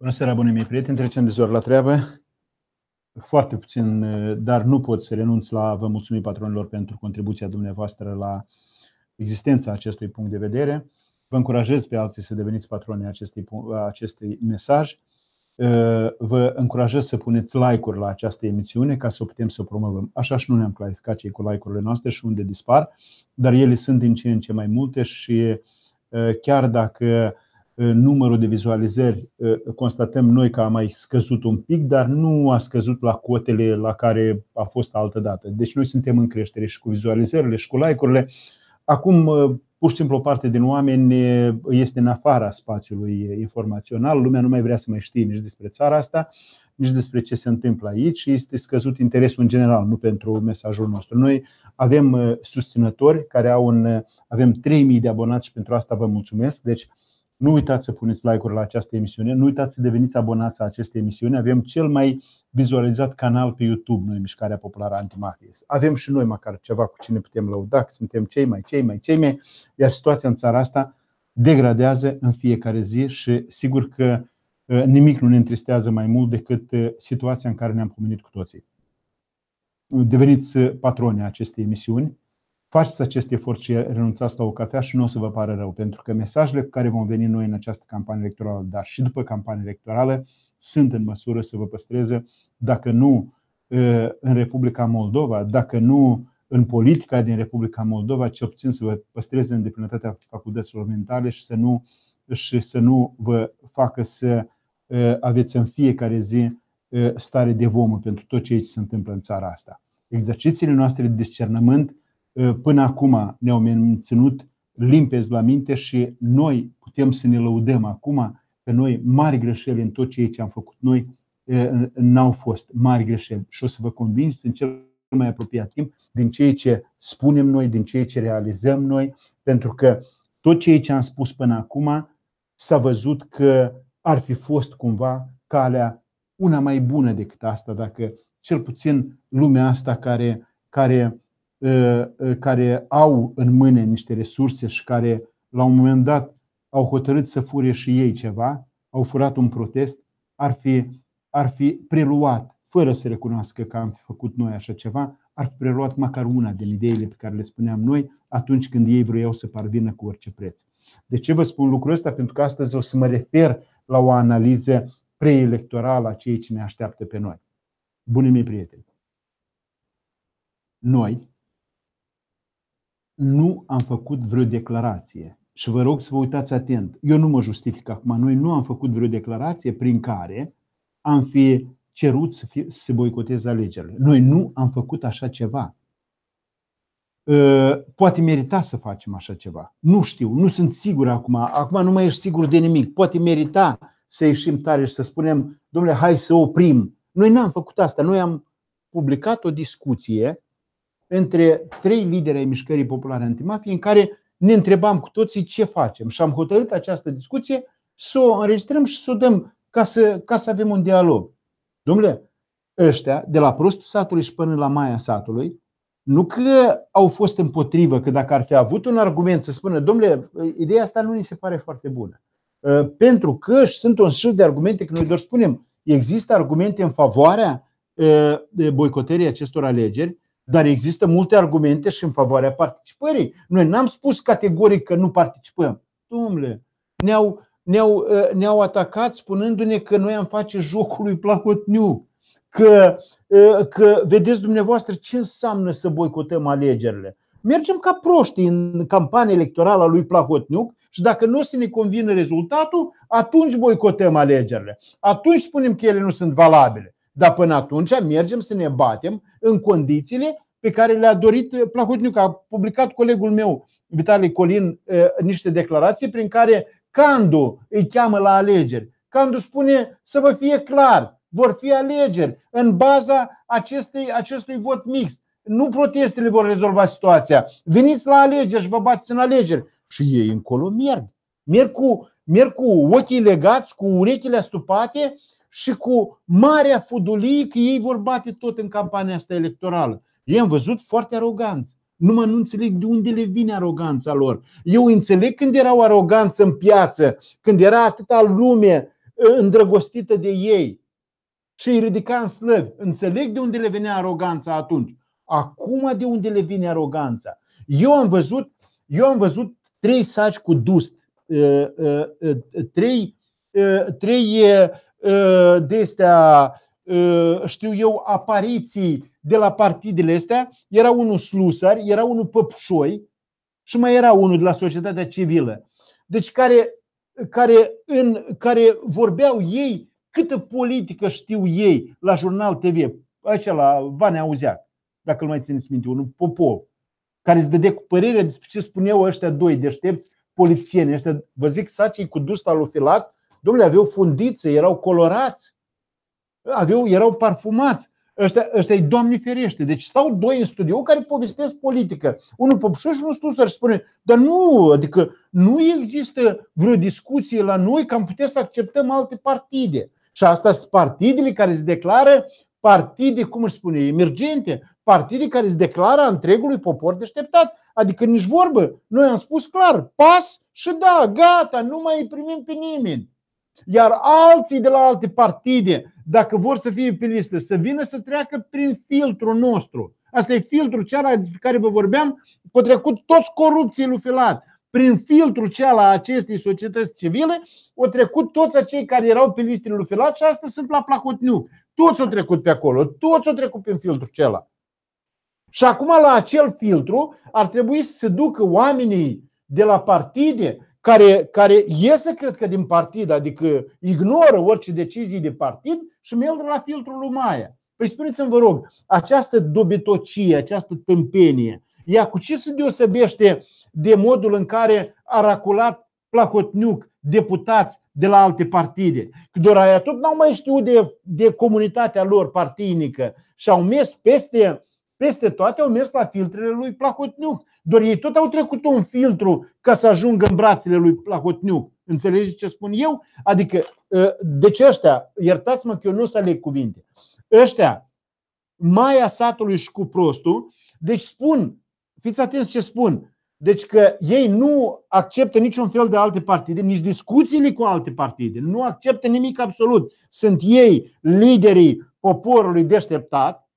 Bună seara, bunii mei prieteni, trecem de zor la treabă. Foarte puțin, dar nu pot să renunț la vă mulțumi patronilor pentru contribuția dumneavoastră la existența acestui punct de vedere. Vă încurajez pe alții să deveniți patroni acestui, acestui mesaj. Uh, vă încurajez să puneți like-uri la această emisiune ca să o putem să o promovăm. Așa și nu ne-am clarificat cei cu like-urile noastre și unde dispar, dar ele sunt din ce în ce mai multe și uh, chiar dacă numărul de vizualizări ă, constatăm noi că a mai scăzut un pic, dar nu a scăzut la cotele la care a fost altă dată. Deci noi suntem în creștere și cu vizualizările și cu like-urile. Acum, ă, pur și simplu, o parte din oameni este în afara spațiului informațional, lumea nu mai vrea să mai știe nici despre țara asta, nici despre ce se întâmplă aici și este scăzut interesul în general, nu pentru mesajul nostru. Noi avem ă, susținători care au un, avem 3000 de abonați și pentru asta vă mulțumesc. Deci nu uitați să puneți like-uri la această emisiune, nu uitați să deveniți abonați la această emisiuni. Avem cel mai vizualizat canal pe YouTube, noi, Mișcarea Populară Antimafie. Avem și noi măcar ceva cu cine putem lăuda, că suntem cei mai, cei mai, cei mai, iar situația în țara asta degradează în fiecare zi și sigur că ă, nimic nu ne întristează mai mult decât ă, situația în care ne-am pomenit cu toții. Deveniți patroni acestei emisiuni, Faceți acest efort și renunțați la o cafea și nu o să vă pară rău, pentru că mesajele cu care vom veni noi în această campanie electorală, dar și după campanie electorală, sunt în măsură să vă păstreze, dacă nu în Republica Moldova, dacă nu în politica din Republica Moldova, cel puțin să vă păstreze în deplinătatea facultăților mentale și să nu, și să nu vă facă să aveți în fiecare zi stare de vomă pentru tot ce ce se întâmplă în țara asta. Exercițiile noastre de discernământ Ă, până acum ne-au menținut limpezi la minte și noi putem să ne lăudăm acum că noi mari greșeli în tot ceea ce am făcut noi ă, n-au fost mari greșeli și o să vă convingeți în cel mai apropiat timp din ceea ce spunem noi, din ceea ce realizăm noi, pentru că tot ceea ce am spus până acum s-a văzut că ar fi fost cumva calea una mai bună decât asta, dacă cel puțin lumea asta care, care Ă, ă, care au în mâine niște resurse și care la un moment dat au hotărât să fure și ei ceva, au furat un protest, ar fi, ar fi preluat, fără să recunoască că am făcut noi așa ceva, ar fi preluat măcar una din ideile pe care le spuneam noi atunci când ei vreau să parvină cu orice preț. De ce vă spun lucrul ăsta? Pentru că astăzi o să mă refer la o analiză preelectorală a ceea ce ne așteaptă pe noi. Bunii mei prieteni, noi, nu am făcut vreo declarație. Și vă rog să vă uitați atent. Eu nu mă justific acum. Noi nu am făcut vreo declarație prin care am fi cerut să, fie, să se boicoteze alegerile. Noi nu am făcut așa ceva. Ă, poate merita să facem așa ceva. Nu știu, nu sunt sigur acum. Acum nu mai ești sigur de nimic. Poate merita să ieșim tare și să spunem, domnule, hai să oprim. Noi n-am făcut asta. Noi am publicat o discuție între trei lideri ai mișcării populare antimafie în care ne întrebam cu toții ce facem și am hotărât această discuție să o înregistrăm și să o dăm ca să, ca să avem un dialog. Domnule, ăștia, de la prostul satului și până la maia satului, nu că au fost împotrivă, că dacă ar fi avut un argument să spună, domnule, ideea asta nu ni se pare foarte bună. Ă, pentru că și sunt un șir de argumente, că noi doar spunem, există argumente în favoarea ă, boicotării acestor alegeri, dar există multe argumente și în favoarea participării. Noi n-am spus categoric că nu participăm. Dumnezeu, ne-au, ne-au, ă, ne-au atacat spunându-ne că noi am face jocul lui Placotniu. Că, ă, că vedeți dumneavoastră ce înseamnă să boicotăm alegerile. Mergem ca proști în campania electorală a lui Plahotniuc și dacă nu o să ne convine rezultatul, atunci boicotăm alegerile. Atunci spunem că ele nu sunt valabile. Dar până atunci mergem să ne batem în condițiile pe care le-a dorit Plahotniuc. A publicat colegul meu, Vitali Colin, niște declarații prin care Candu îi cheamă la alegeri. Candu spune să vă fie clar, vor fi alegeri în baza acestei, acestui vot mixt. Nu protestele vor rezolva situația. Veniți la alegeri și vă bați în alegeri. Și ei încolo merg. Merg cu, merg cu ochii legați, cu urechile astupate și cu marea fudulie că ei vor bate tot în campania asta electorală. Eu am văzut foarte aroganți. mă nu înțeleg de unde le vine aroganța lor. Eu înțeleg când erau aroganță în piață, când era atâta lume ă, îndrăgostită de ei și îi ridica în slăvi. Înțeleg de unde le venea aroganța atunci. Acum de unde le vine aroganța? Eu am văzut, eu am văzut trei saci cu dust, ă, ă, trei, trei Eh, de astea, eh, știu eu, apariții de la partidele astea, era unul Slusar, era unul Păpșoi și mai era unul de la societatea civilă. Deci care, care, în, care vorbeau ei câtă politică știu ei la Jurnal TV, aici la vane Auzea, dacă îl mai țineți minte, unul Popov, care îți dădea cu părerea despre ce spuneau ăștia doi deștepți politicieni. Ăștia, vă zic, sacii cu dust alofilat Domnule, aveau fundițe, erau colorați, aveau, erau parfumați. Ăștia, ăștia e doamne ferește. Deci stau doi în studio care povestesc politică. Unul Popșu și unul Stusăr și spune, dar nu, adică nu există vreo discuție la noi că am putea să acceptăm alte partide. Și asta sunt partidele care se declară partide, cum își spune, emergente, partide care se declară întregului popor deșteptat. Adică nici vorbă. Noi am spus clar, pas și da, gata, nu mai primim pe nimeni. Iar alții de la alte partide, dacă vor să fie pe listă, să vină să treacă prin filtrul nostru. Asta e filtrul cealaltă despre care vă vorbeam, cu trecut toți corupții lui Filat. Prin filtrul al acestei societăți civile, au trecut toți acei care erau pe listele lui Filat și astăzi sunt la Plahotniu. Toți au trecut pe acolo, toți au trecut prin filtrul cealaltă. Și acum la acel filtru ar trebui să se ducă oamenii de la partide care, care iese, cred că, din partid, adică ignoră orice decizii de partid și merg la filtrul lui Maia. Păi spuneți-mi, vă rog, această dobitocie, această tâmpenie, ea cu ce se deosebește de modul în care a raculat Plahotniuc deputați de la alte partide? Că doar aia tot n-au mai știut de, de comunitatea lor partinică și au mers peste, peste toate, au mers la filtrele lui Plahotniuc. Doar ei tot au trecut un filtru ca să ajungă în brațele lui Plahotniu. Înțelegeți ce spun eu? Adică, ă, deci ăștia, iertați-mă că eu nu o să aleg cuvinte, ăștia, maia satului și cu prostul, deci spun, fiți atenți ce spun, deci că ei nu acceptă niciun fel de alte partide, nici discuțiile cu alte partide, nu acceptă nimic absolut. Sunt ei liderii poporului deșteptat,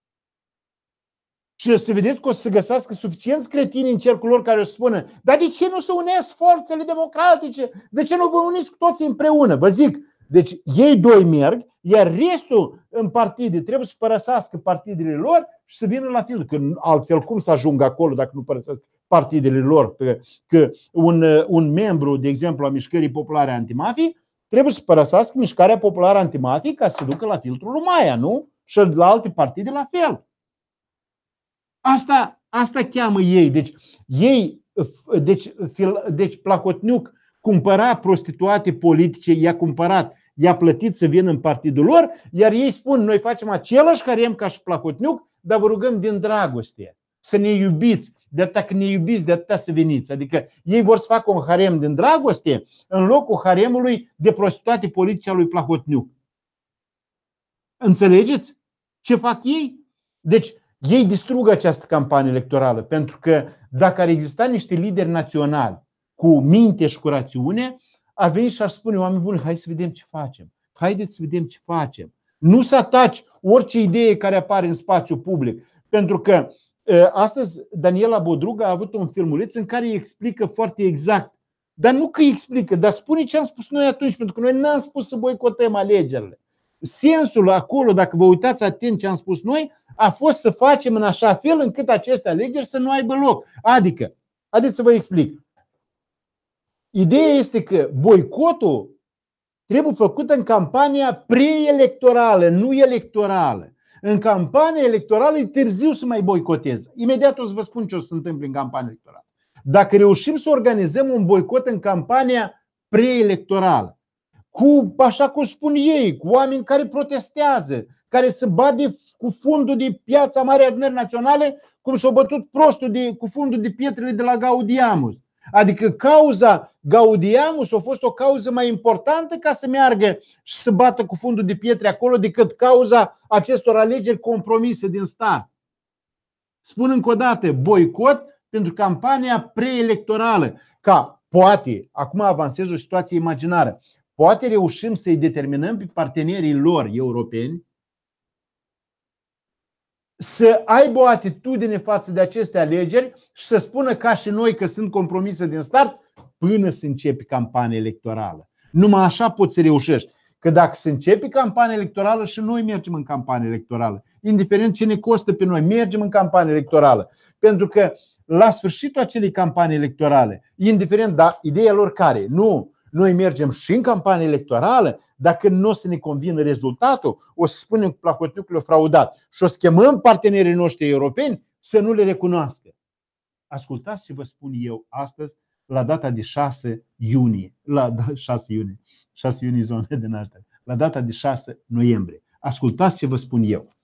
și o să vedeți că o să se găsească suficienți cretini în cercul lor care o să spună Dar de ce nu se unesc forțele democratice? De ce nu vă uniți toți împreună? Vă zic, deci ei doi merg, iar restul în partide trebuie să părăsească partidele lor și să vină la fel. Că altfel cum să ajungă acolo dacă nu părăsesc partidele lor? Că, că un, un membru, de exemplu, a Mișcării Populare Antimafii trebuie să părăsească Mișcarea Populară Antimafii ca să se ducă la filtrul Maia, nu? Și la alte partide la fel. Asta, asta cheamă ei. Deci, ei, deci, fil, deci Plahotniuc cumpăra prostituate politice, i-a cumpărat, i-a plătit să vină în partidul lor, iar ei spun, noi facem același carem ca și Plahotniuc, dar vă rugăm din dragoste să ne iubiți, de atât că ne iubiți, de atât să veniți. Adică ei vor să facă un harem din dragoste în locul haremului de prostituate politice a lui Plahotniuc. Înțelegeți ce fac ei? Deci ei distrug această campanie electorală, pentru că dacă ar exista niște lideri naționali cu minte și cu rațiune, a venit și ar spune oameni buni, hai să vedem ce facem. Haideți să vedem ce facem. Nu să ataci orice idee care apare în spațiu public. Pentru că ă, astăzi Daniela Bodruga a avut un filmuleț în care îi explică foarte exact. Dar nu că îi explică, dar spune ce am spus noi atunci, pentru că noi n-am spus să boicotăm alegerile sensul acolo, dacă vă uitați atent ce am spus noi, a fost să facem în așa fel încât aceste alegeri să nu aibă loc. Adică, haideți să vă explic. Ideea este că boicotul trebuie făcut în campania preelectorală, nu electorală. În campania electorală e târziu să mai boicotez. Imediat o să vă spun ce o să se întâmple în campania electorală. Dacă reușim să organizăm un boicot în campania preelectorală, cu, așa cum spun ei, cu oameni care protestează, care se bat de, cu fundul de piața Marea Adunării Naționale, cum s-a bătut prostul de, cu fundul de pietrele de la Gaudiamus. Adică cauza Gaudiamus a fost o cauză mai importantă ca să meargă și să bată cu fundul de pietre acolo decât cauza acestor alegeri compromise din stat. Spun încă o dată, boicot pentru campania preelectorală, ca poate, acum avansez o situație imaginară, Poate reușim să-i determinăm pe partenerii lor europeni să aibă o atitudine față de aceste alegeri și să spună ca și noi că sunt compromise din start până să începe campania electorală. Numai așa poți să reușești. Că dacă se începe campania electorală și noi mergem în campanie electorală, indiferent ce ne costă pe noi, mergem în campanie electorală. Pentru că la sfârșitul acelei campanii electorale, indiferent, da, ideea lor care? Nu, noi mergem și în campanie electorală, dacă nu o să ne convină rezultatul, o să spunem că Plahotniucul a fraudat și o să chemăm partenerii noștri europeni să nu le recunoască. Ascultați ce vă spun eu astăzi la data de 6 iunie, la 6 da, iunie, 6 iunie zona de naștere, la data de 6 noiembrie. Ascultați ce vă spun eu.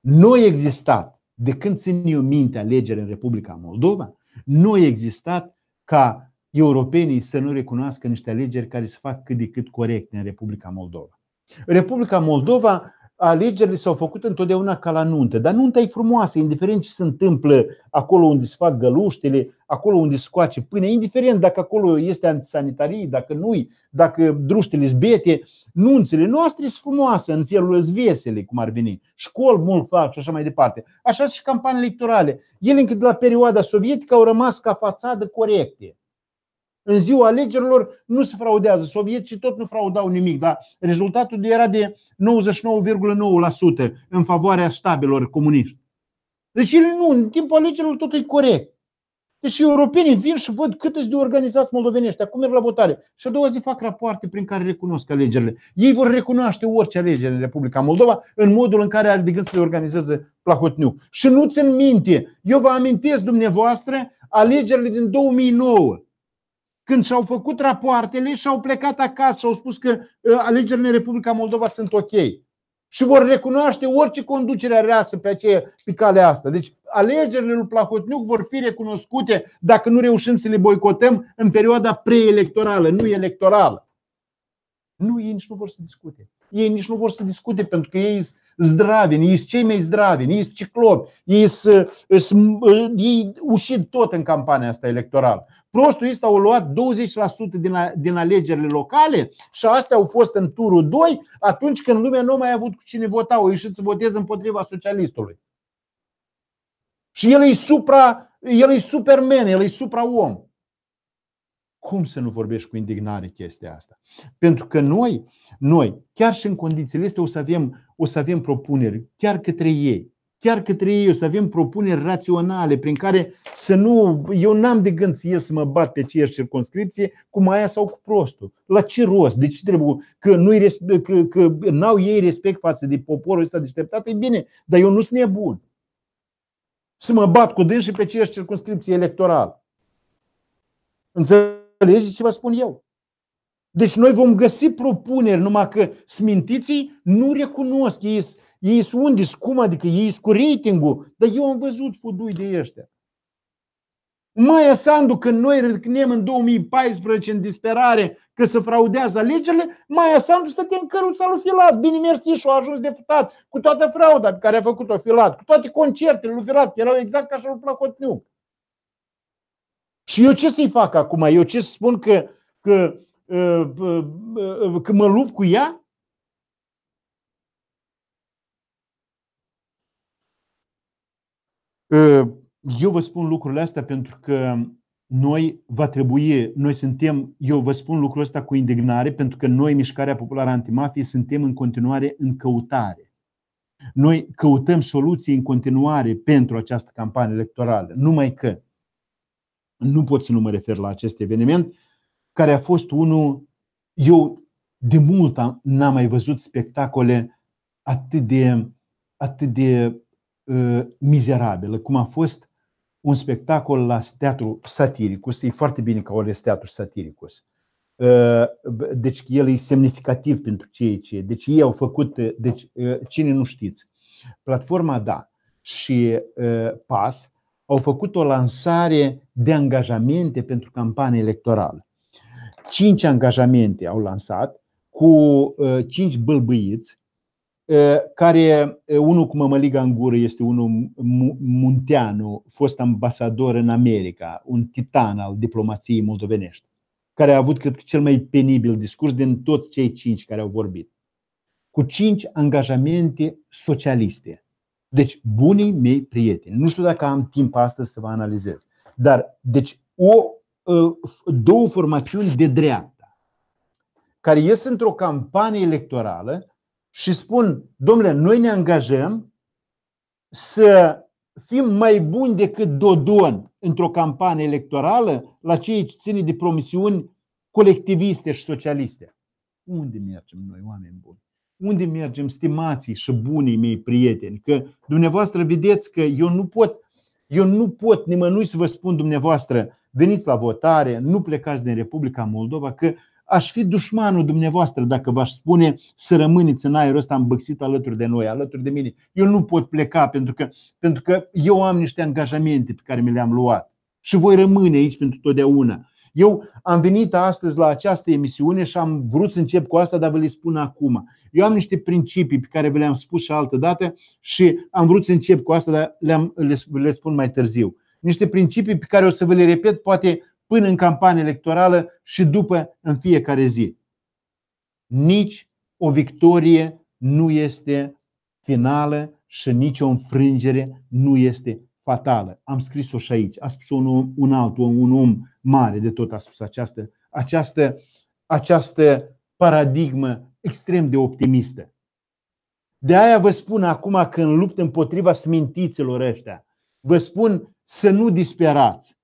Nu a existat, de când țin eu minte alegeri în Republica Moldova, nu a existat ca europenii să nu recunoască niște alegeri care se fac cât de cât corecte în Republica Moldova. În Republica Moldova alegerile s-au făcut întotdeauna ca la nuntă, dar nunta e frumoasă, indiferent ce se întâmplă acolo unde se fac găluștele, acolo unde se coace pâine, indiferent dacă acolo este antisanitarie, dacă nu dacă druștele zbete, nunțele noastre sunt frumoase, în felul zvesele, cum ar veni, școli mult fac și așa mai departe. Așa și campanii electorale. Ele încât de la perioada sovietică au rămas ca fațadă corecte în ziua alegerilor nu se fraudează. Sovietcii tot nu fraudau nimic, dar rezultatul era de 99,9% în favoarea stabilor comuniști. Deci ele nu, în timpul alegerilor tot e corect. Deci europenii vin și văd cât de organizați moldovenești, acum merg la votare. Și a doua zi fac rapoarte prin care recunosc alegerile. Ei vor recunoaște orice alegere în Republica Moldova în modul în care are de gând să le organizeze Plahotniuc. Și nu țin minte, eu vă amintesc dumneavoastră alegerile din 2009 când și-au făcut rapoartele și au plecat acasă, au spus că ă, alegerile în Republica Moldova sunt ok. Și vor recunoaște orice conducere areasă pe aceea, pe calea asta. Deci alegerile lui Plahotniuc vor fi recunoscute dacă nu reușim să le boicotăm în perioada preelectorală, nu electorală. Nu, ei nici nu vor să discute. Ei nici nu vor să discute pentru că ei sunt zdraveni, ei sunt cei mai zdraveni, ei sunt ciclopi, ei sunt ușit tot în campania asta electorală. Prostul ăsta au luat 20% din alegerile locale și astea au fost în turul 2 atunci când lumea nu mai a avut cu cine vota, au ieșit să voteze împotriva socialistului. Și el e supra, el e superman, el e supra om. Cum să nu vorbești cu indignare chestia asta? Pentru că noi, noi, chiar și în condițiile astea, o să avem, o să avem propuneri, chiar către ei, chiar către ei, o să avem propuneri raționale prin care să nu. Eu n-am de gând să ies să mă bat pe aceeași circunscripție cu maia sau cu prostul. La ce rost? De ce trebuie? Că, nu că, că n-au ei respect față de poporul ăsta deșteptat, e bine, dar eu nu sunt nebun. Să mă bat cu dâns și pe aceeași circunscripție electorală. Înțeleg? înțelegeți ce vă spun eu. Deci noi vom găsi propuneri, numai că smintiții nu recunosc. Ei, ei sunt unde, cum, adică ei sunt cu ratingul. Dar eu am văzut fudui de ăștia. Mai Sandu, când noi râcnem în 2014 în disperare că se fraudează alegerile, mai Sandu stătea în căruța lui Filat. Bine mersi și a ajuns deputat cu toată frauda pe care a făcut-o Filat, cu toate concertele lui Filat, că erau exact ca și lui Plahotniuc. Și eu ce să-i fac acum? Eu ce să spun că, că, ă, că mă lupt cu ea? Ă, eu vă spun lucrurile astea pentru că noi va trebui, noi suntem, eu vă spun lucrul ăsta cu indignare, pentru că noi, Mișcarea Populară Antimafie, suntem în continuare în căutare. Noi căutăm soluții în continuare pentru această campanie electorală, numai că nu pot să nu mă refer la acest eveniment, care a fost unul, eu de mult am, n-am mai văzut spectacole atât de, atât de uh, mizerabile, cum a fost un spectacol la teatru satiricus, e foarte bine că ales teatru satiricus. Uh, deci el e semnificativ pentru cei ce. Deci ei au făcut, uh, deci uh, cine nu știți, platforma da și PAS au făcut o lansare de angajamente pentru campanie electorală. Cinci angajamente au lansat cu uh, cinci bâlbâiți, uh, care uh, unul cu mămăliga în gură este unul Munteanu, fost ambasador în America, un titan al diplomației moldovenești, care a avut, cred că, cel mai penibil discurs din toți cei cinci care au vorbit. Cu cinci angajamente socialiste deci, bunii mei prieteni, nu știu dacă am timp astăzi să vă analizez, dar deci o, ă, două formațiuni de dreapta care ies într-o campanie electorală și spun, domnule, noi ne angajăm să fim mai buni decât Dodon într-o campanie electorală la cei ce ține de promisiuni colectiviste și socialiste. Unde mergem noi, oameni buni? unde mergem, stimații și bunii mei prieteni? Că dumneavoastră vedeți că eu nu pot, eu nu pot nimănui să vă spun dumneavoastră, veniți la votare, nu plecați din Republica Moldova, că aș fi dușmanul dumneavoastră dacă v-aș spune să rămâneți în aerul ăsta îmbăxit alături de noi, alături de mine. Eu nu pot pleca pentru că, pentru că eu am niște angajamente pe care mi le-am luat și voi rămâne aici pentru totdeauna. Eu am venit astăzi la această emisiune și am vrut să încep cu asta, dar vă le spun acum. Eu am niște principii pe care vă le-am spus și altă dată și am vrut să încep cu asta, dar le-am, le, le spun mai târziu. Niște principii pe care o să vă le repet poate până în campanie electorală și după în fiecare zi. Nici o victorie nu este finală și nici o înfrângere nu este fatală. Am scris-o și aici. A spus un, om, un altul, un om mare de tot a spus această, această, această paradigmă extrem de optimistă. De aia vă spun acum când luptă împotriva smintiților ăștia, vă spun să nu disperați.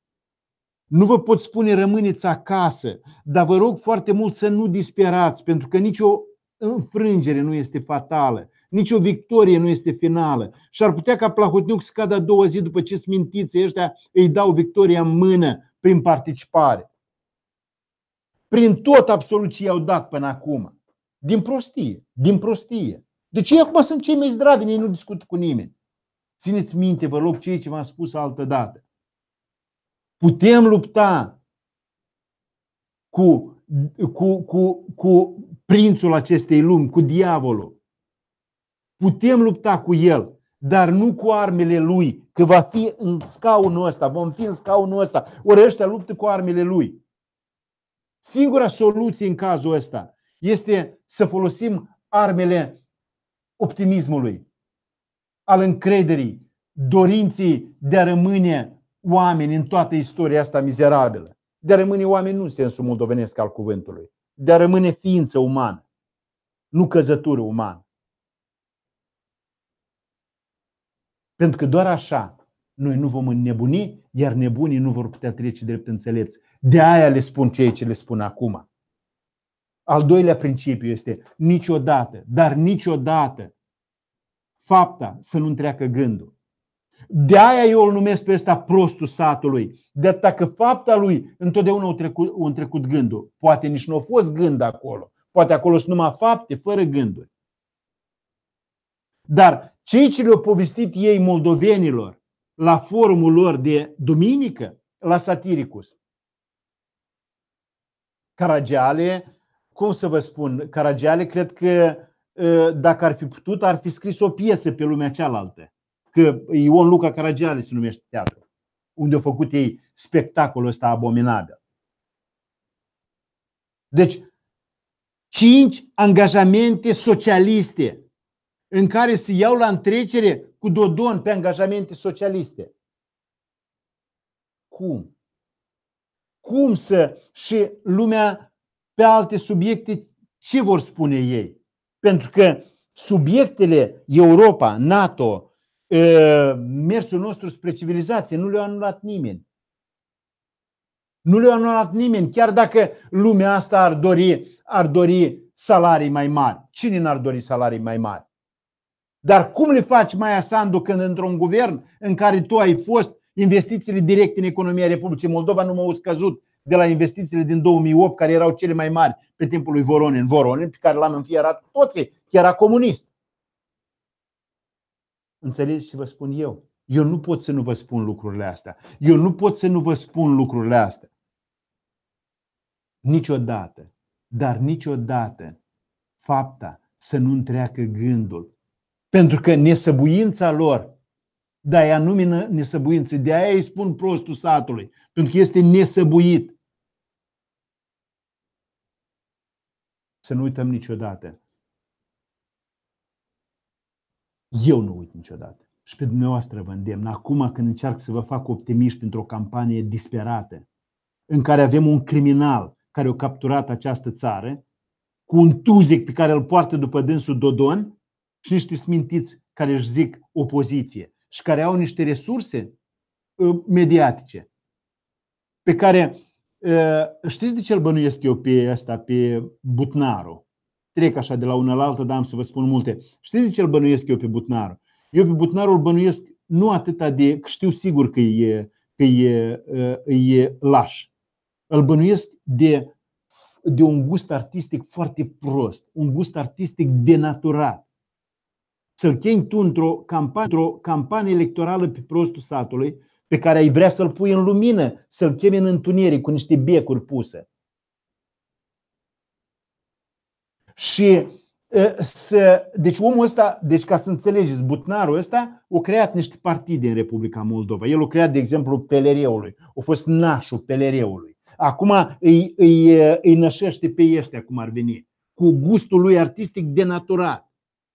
Nu vă pot spune rămâneți acasă, dar vă rog foarte mult să nu disperați, pentru că nicio înfrângere nu este fatală. Nici o victorie nu este finală. Și ar putea ca Plahotniuc să cadă a doua zi după ce smintiți ăștia îi dau victoria în mână prin participare. Prin tot absolut ce i-au dat până acum. Din prostie. Din prostie. Deci ce acum sunt cei mai zdravi, ei nu discut cu nimeni. Țineți minte, vă rog, ceea ce v-am spus altă dată. Putem lupta cu, cu, cu, cu prințul acestei lumi, cu diavolul. Putem lupta cu el, dar nu cu armele lui, că va fi în scaunul ăsta, vom fi în scaunul ăsta. Ori ăștia luptă cu armele lui. Singura soluție în cazul ăsta este să folosim armele optimismului, al încrederii, dorinții de a rămâne oameni în toată istoria asta mizerabilă. De a rămâne oameni nu în sensul moldovenesc al cuvântului, de a rămâne ființă umană, nu căzătură umană. Pentru că doar așa noi nu vom înnebuni, iar nebunii nu vor putea trece drept înțelepți. De aia le spun ceea ce le spun acum. Al doilea principiu este niciodată, dar niciodată fapta să nu treacă gândul. De aia eu îl numesc pe ăsta prostul satului. De că fapta lui întotdeauna o trecut, o trecut gândul. Poate nici nu a fost gând acolo. Poate acolo sunt numai fapte, fără gânduri. Dar cei ce le-au povestit ei moldovenilor la forumul lor de duminică, la Satiricus. Caragiale, cum să vă spun, Caragiale cred că ă, dacă ar fi putut, ar fi scris o piesă pe lumea cealaltă. Că Ion Luca Caragiale se numește teatru, unde au făcut ei spectacolul ăsta abominabil. Deci, cinci angajamente socialiste în care se iau la întrecere cu Dodon pe angajamente socialiste. Cum? Cum să și lumea pe alte subiecte ce vor spune ei? Pentru că subiectele Europa, NATO, mersul nostru spre civilizație, nu le-a anulat nimeni. Nu le-a anulat nimeni, chiar dacă lumea asta ar dori, ar dori salarii mai mari. Cine n-ar dori salarii mai mari? Dar cum le faci Maia Sandu când într-un guvern în care tu ai fost, investițiile directe în economia Republicii Moldova nu m-au scăzut de la investițiile din 2008 care erau cele mai mari pe timpul lui Voronin, Voronin pe care l-am înfierat cu toții, că era comunist. Înțelegeți ce vă spun eu? Eu nu pot să nu vă spun lucrurile astea. Eu nu pot să nu vă spun lucrurile astea. Niciodată, dar niciodată fapta să nu întreacă gândul pentru că nesăbuința lor, da, e numină nesăbuință, de aia îi spun prostul satului, pentru că este nesăbuit. Să nu uităm niciodată. Eu nu uit niciodată. Și pe dumneavoastră vă îndemn. Acum când încearcă să vă fac optimiști pentru o campanie disperată, în care avem un criminal care a capturat această țară, cu un tuzic pe care îl poartă după dânsul Dodon, și niște smintiți care își zic opoziție și care au niște resurse uh, mediatice pe care uh, știți de ce îl bănuiesc eu pe asta, pe Butnaru? Trec așa de la una la altă, dar am să vă spun multe. Știți de ce îl bănuiesc eu pe Butnaru? Eu pe Butnaru îl bănuiesc nu atâta de, că știu sigur că e, că e, uh, e laș. Îl bănuiesc de, de un gust artistic foarte prost, un gust artistic denaturat, să-l chei tu într-o campanie, într campanie electorală pe prostul satului, pe care ai vrea să-l pui în lumină, să-l chemi în întuneric cu niște becuri puse. Și să, deci omul ăsta, deci ca să înțelegeți, butnarul ăsta o creat niște partide în Republica Moldova. El o creat, de exemplu, Pelereului. A fost nașul Pelereului. Acum îi, îi, îi nășește pe ăștia, cum ar veni, cu gustul lui artistic denaturat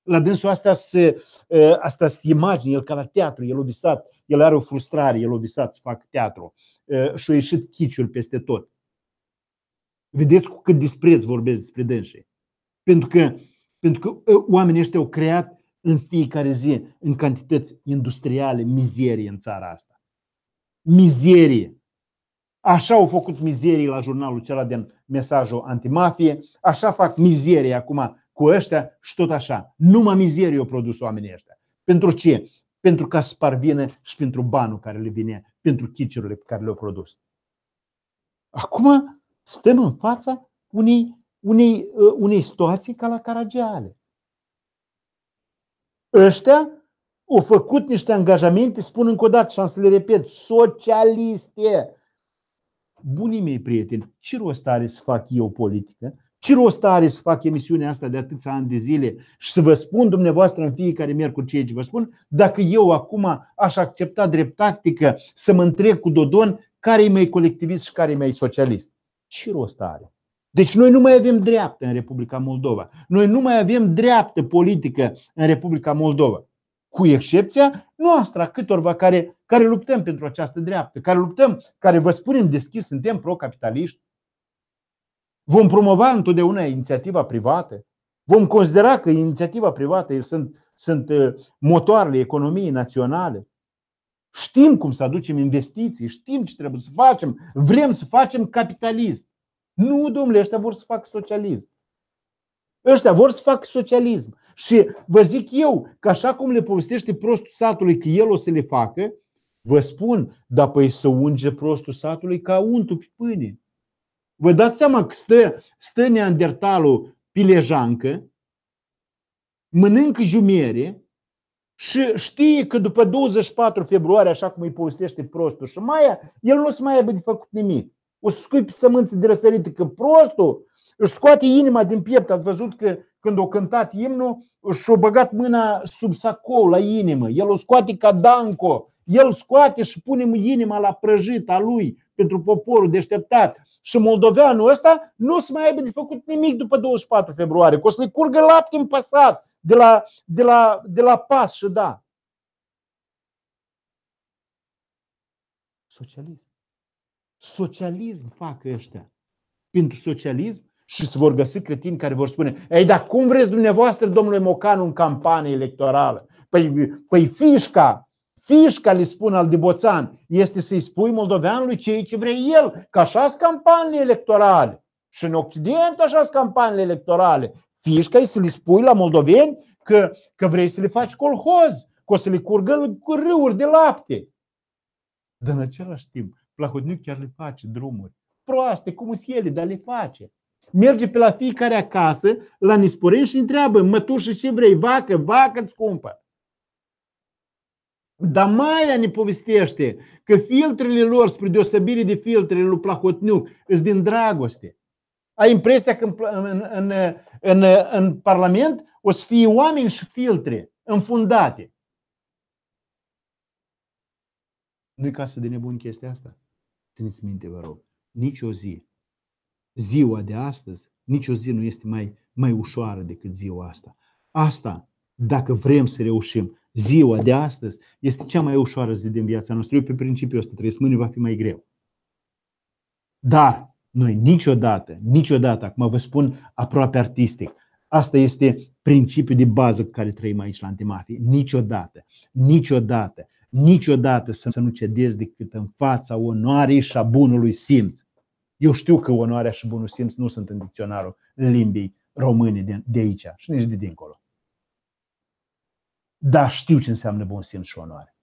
la dânsul ă, asta se, asta se imagine, el ca la teatru, el visat, el are o frustrare, el visat să fac teatru ă, și a ieșit chiciul peste tot. Vedeți cu cât dispreț vorbesc despre dânsii. Pentru că, pentru că ă, oamenii ăștia au creat în fiecare zi, în cantități industriale, mizerie în țara asta. Mizerie. Așa au făcut mizerii la jurnalul acela din mesajul antimafie, așa fac mizerii acum cu ăștia și tot așa. Numai mizerii au produs oamenii ăștia. Pentru ce? Pentru ca să parvine și pentru banul care le vine, pentru chiciurile pe care le-au produs. Acum stăm în fața unei, unei, uh, unei situații ca la Caragiale. Ăștia au făcut niște angajamente, spun încă o dată și am să le repet, socialiste bunii mei prieteni, ce rost are să fac eu politică? Ce rost are să fac emisiunea asta de atâția ani de zile și să vă spun dumneavoastră în fiecare miercuri ceea ce vă spun, dacă eu acum aș accepta drept tactică să mă întreb cu Dodon care e mai colectivist și care e mai socialist. Ce rost are? Deci noi nu mai avem dreaptă în Republica Moldova. Noi nu mai avem dreaptă politică în Republica Moldova cu excepția noastră, câtorva care, care luptăm pentru această dreaptă, care luptăm, care vă spunem deschis, suntem pro-capitaliști. Vom promova întotdeauna inițiativa privată. Vom considera că inițiativa privată sunt, sunt uh, motoarele economiei naționale. Știm cum să aducem investiții, știm ce trebuie să facem, vrem să facem capitalism. Nu, domnule, ăștia vor să facă socialism. Ăștia vor să facă socialism. Și vă zic eu că așa cum le povestește prostul satului că el o să le facă, vă spun, dar păi să unge prostul satului ca untul pe pâine. Vă dați seama că stă, stă neandertalul pilejancă, mănâncă jumiere și știe că după 24 februarie, așa cum îi povestește prostul și Maia, el nu o să mai aibă de făcut nimic o să scui pe sămânță de răsărite, că prostul își scoate inima din piept. Ați văzut că când o cântat imnul, și-o băgat mâna sub sacou la inimă. El o scoate ca Danco. El scoate și pune inima la a lui pentru poporul deșteptat. Și moldoveanul ăsta nu se mai aibă de făcut nimic după 24 februarie, că o să le curgă lapte în pasat de la, de la, de la pas și da. Socialism. Socialism fac ăștia. Pentru socialism și se vor găsi cretini care vor spune Ei, dar cum vreți dumneavoastră, domnule Mocanu, în campanie electorală? Păi, păi fișca, fișca, le spun al Diboțan, este să-i spui moldoveanului ceea ce vrea el, că așa sunt campaniile electorale. Și în Occident așa sunt campaniile electorale. Fișca e să le spui la moldoveni că, că vrei să le faci colhoz, că o să le curgă cu râuri de lapte. Dar în același timp Plahotniuc chiar le face drumuri. Proaste, cum sunt ele, dar le face. Merge pe la fiecare acasă, la nisporeni și întreabă, mătușă, ce vrei, vacă, vacă îți cumpăr. Dar Maia ne povestește că filtrele lor, spre deosebire de filtrele lui Plahotniuc, sunt din dragoste. Ai impresia că în, în, în, în, în Parlament o să fie oameni și filtre înfundate. Nu-i casă de nebun chestia asta? Țineți minte, vă rog, nici o zi, ziua de astăzi, nici o zi nu este mai, mai ușoară decât ziua asta. Asta, dacă vrem să reușim, ziua de astăzi este cea mai ușoară zi din viața noastră. Eu pe principiul ăsta trăiesc, mâine va fi mai greu. Dar noi niciodată, niciodată, acum vă spun aproape artistic, asta este principiul de bază cu care trăim aici la antimafie. Niciodată, niciodată niciodată să nu cedezi decât în fața onoarei și a bunului simț. Eu știu că onoarea și bunul simț nu sunt în dicționarul în limbii române de aici și nici de dincolo. Dar știu ce înseamnă bun simț și onoare.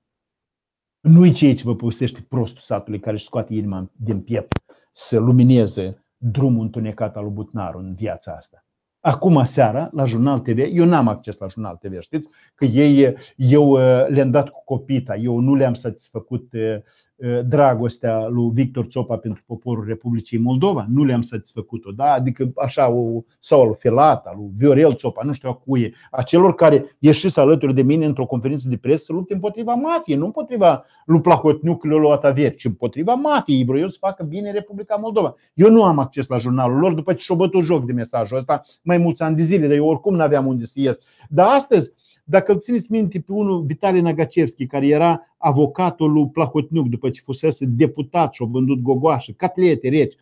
Nu-i ceea ce vă povestește prostul satului care își scoate inima din piept să lumineze drumul întunecat al lui Butnaru în viața asta acum seara la Jurnal TV, eu n-am acces la Jurnal TV, știți, că ei, eu eh, le-am dat cu copita, eu nu le-am satisfăcut eh, Uh, dragostea lui Victor Țopa pentru poporul Republicii Moldova, nu le-am satisfăcut-o, da? adică așa, o, sau al Felata, lui Viorel Țopa, nu știu cu e, a celor care ieșiți alături de mine într-o conferință de presă să lupte împotriva mafiei, nu împotriva lui Plahotniuc, lui Loataver, ci împotriva mafiei, vreau să facă bine Republica Moldova. Eu nu am acces la jurnalul lor după ce și-o bătut joc de mesajul ăsta mai mulți ani de zile, dar eu oricum nu aveam unde să ies. Dar astăzi dacă îl țineți minte pe unul, Vitali Nagacevski, care era avocatul lui Plahotniuc după ce fusese deputat și a vândut gogoașă, catlete reci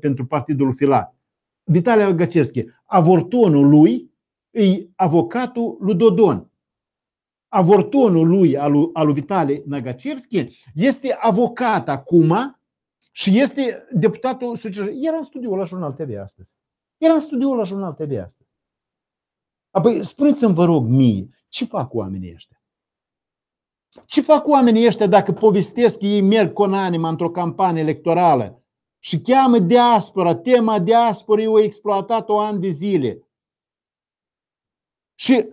pentru partidul Filat. Vitali Nagacevski, avortonul lui e avocatul lui Dodon. Avortonul lui, al lui Vitale Nagacevski, este avocat acum și este deputatul Era în studiul la Jurnal TV astăzi. Era în studiul la Jurnal TV astăzi. Apoi spuneți-mi, vă rog, mie, ce fac oamenii ăștia? Ce fac oamenii ăștia dacă povestesc că ei merg cu anima într-o campanie electorală și cheamă diaspora, tema diasporii o exploatat-o ani de zile. Și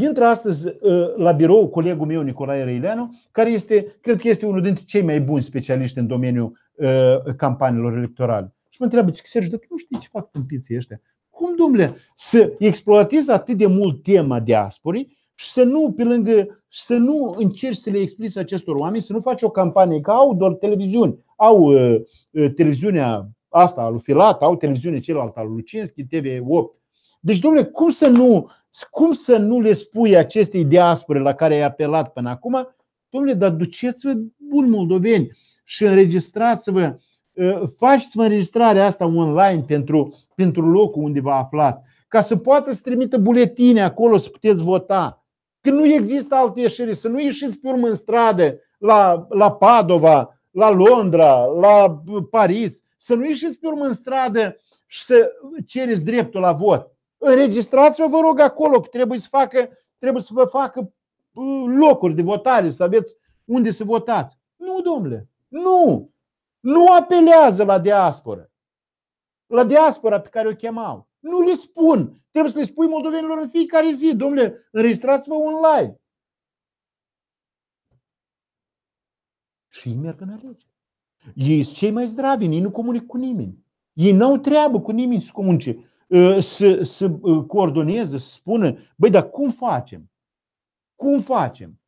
intră astăzi uh, la birou colegul meu, Nicolae Răileanu, care este, cred că este unul dintre cei mai buni specialiști în domeniul uh, campaniilor electorale. Și mă întreabă, ce Sergiu, dacă nu știi ce fac tâmpiții ăștia? Cum, domnule, să exploatezi atât de mult tema diasporii și să nu, pe lângă, să nu încerci să le explici acestor oameni, să nu faci o campanie, că au doar televiziuni. Au uh, uh televiziunea asta al lui Filat, au televiziune celălalt al lui Lucinski, TV8. Deci, domnule, cum să nu, cum să nu le spui acestei diaspore la care ai apelat până acum, domnule, dar duceți-vă bun moldoveni și înregistrați-vă uh, Ă, faceți vă înregistrarea asta online pentru, pentru locul unde v-a aflat, ca să poată să trimită buletine acolo să puteți vota. Că nu există alte ieșiri, să nu ieșiți pe urmă în stradă la, la Padova, la Londra, la Paris, să nu ieșiți pe urmă în stradă și să cereți dreptul la vot. Înregistrați-vă, vă rog, acolo, că trebuie să, facă, trebuie să vă facă ă, locuri de votare, să aveți unde să votați. Nu, domnule, nu! nu apelează la diasporă. La diaspora pe care o chemau. Nu le spun. Trebuie să le spui moldovenilor în fiecare zi. Domnule, înregistrați-vă online. Și ei merg în alege. Ei sunt cei mai zdravi, ei nu comunică cu nimeni. Ei nu au treabă cu nimeni să comunice, ă, să, să ă, coordoneze, să spună, băi, dar cum facem? Cum facem?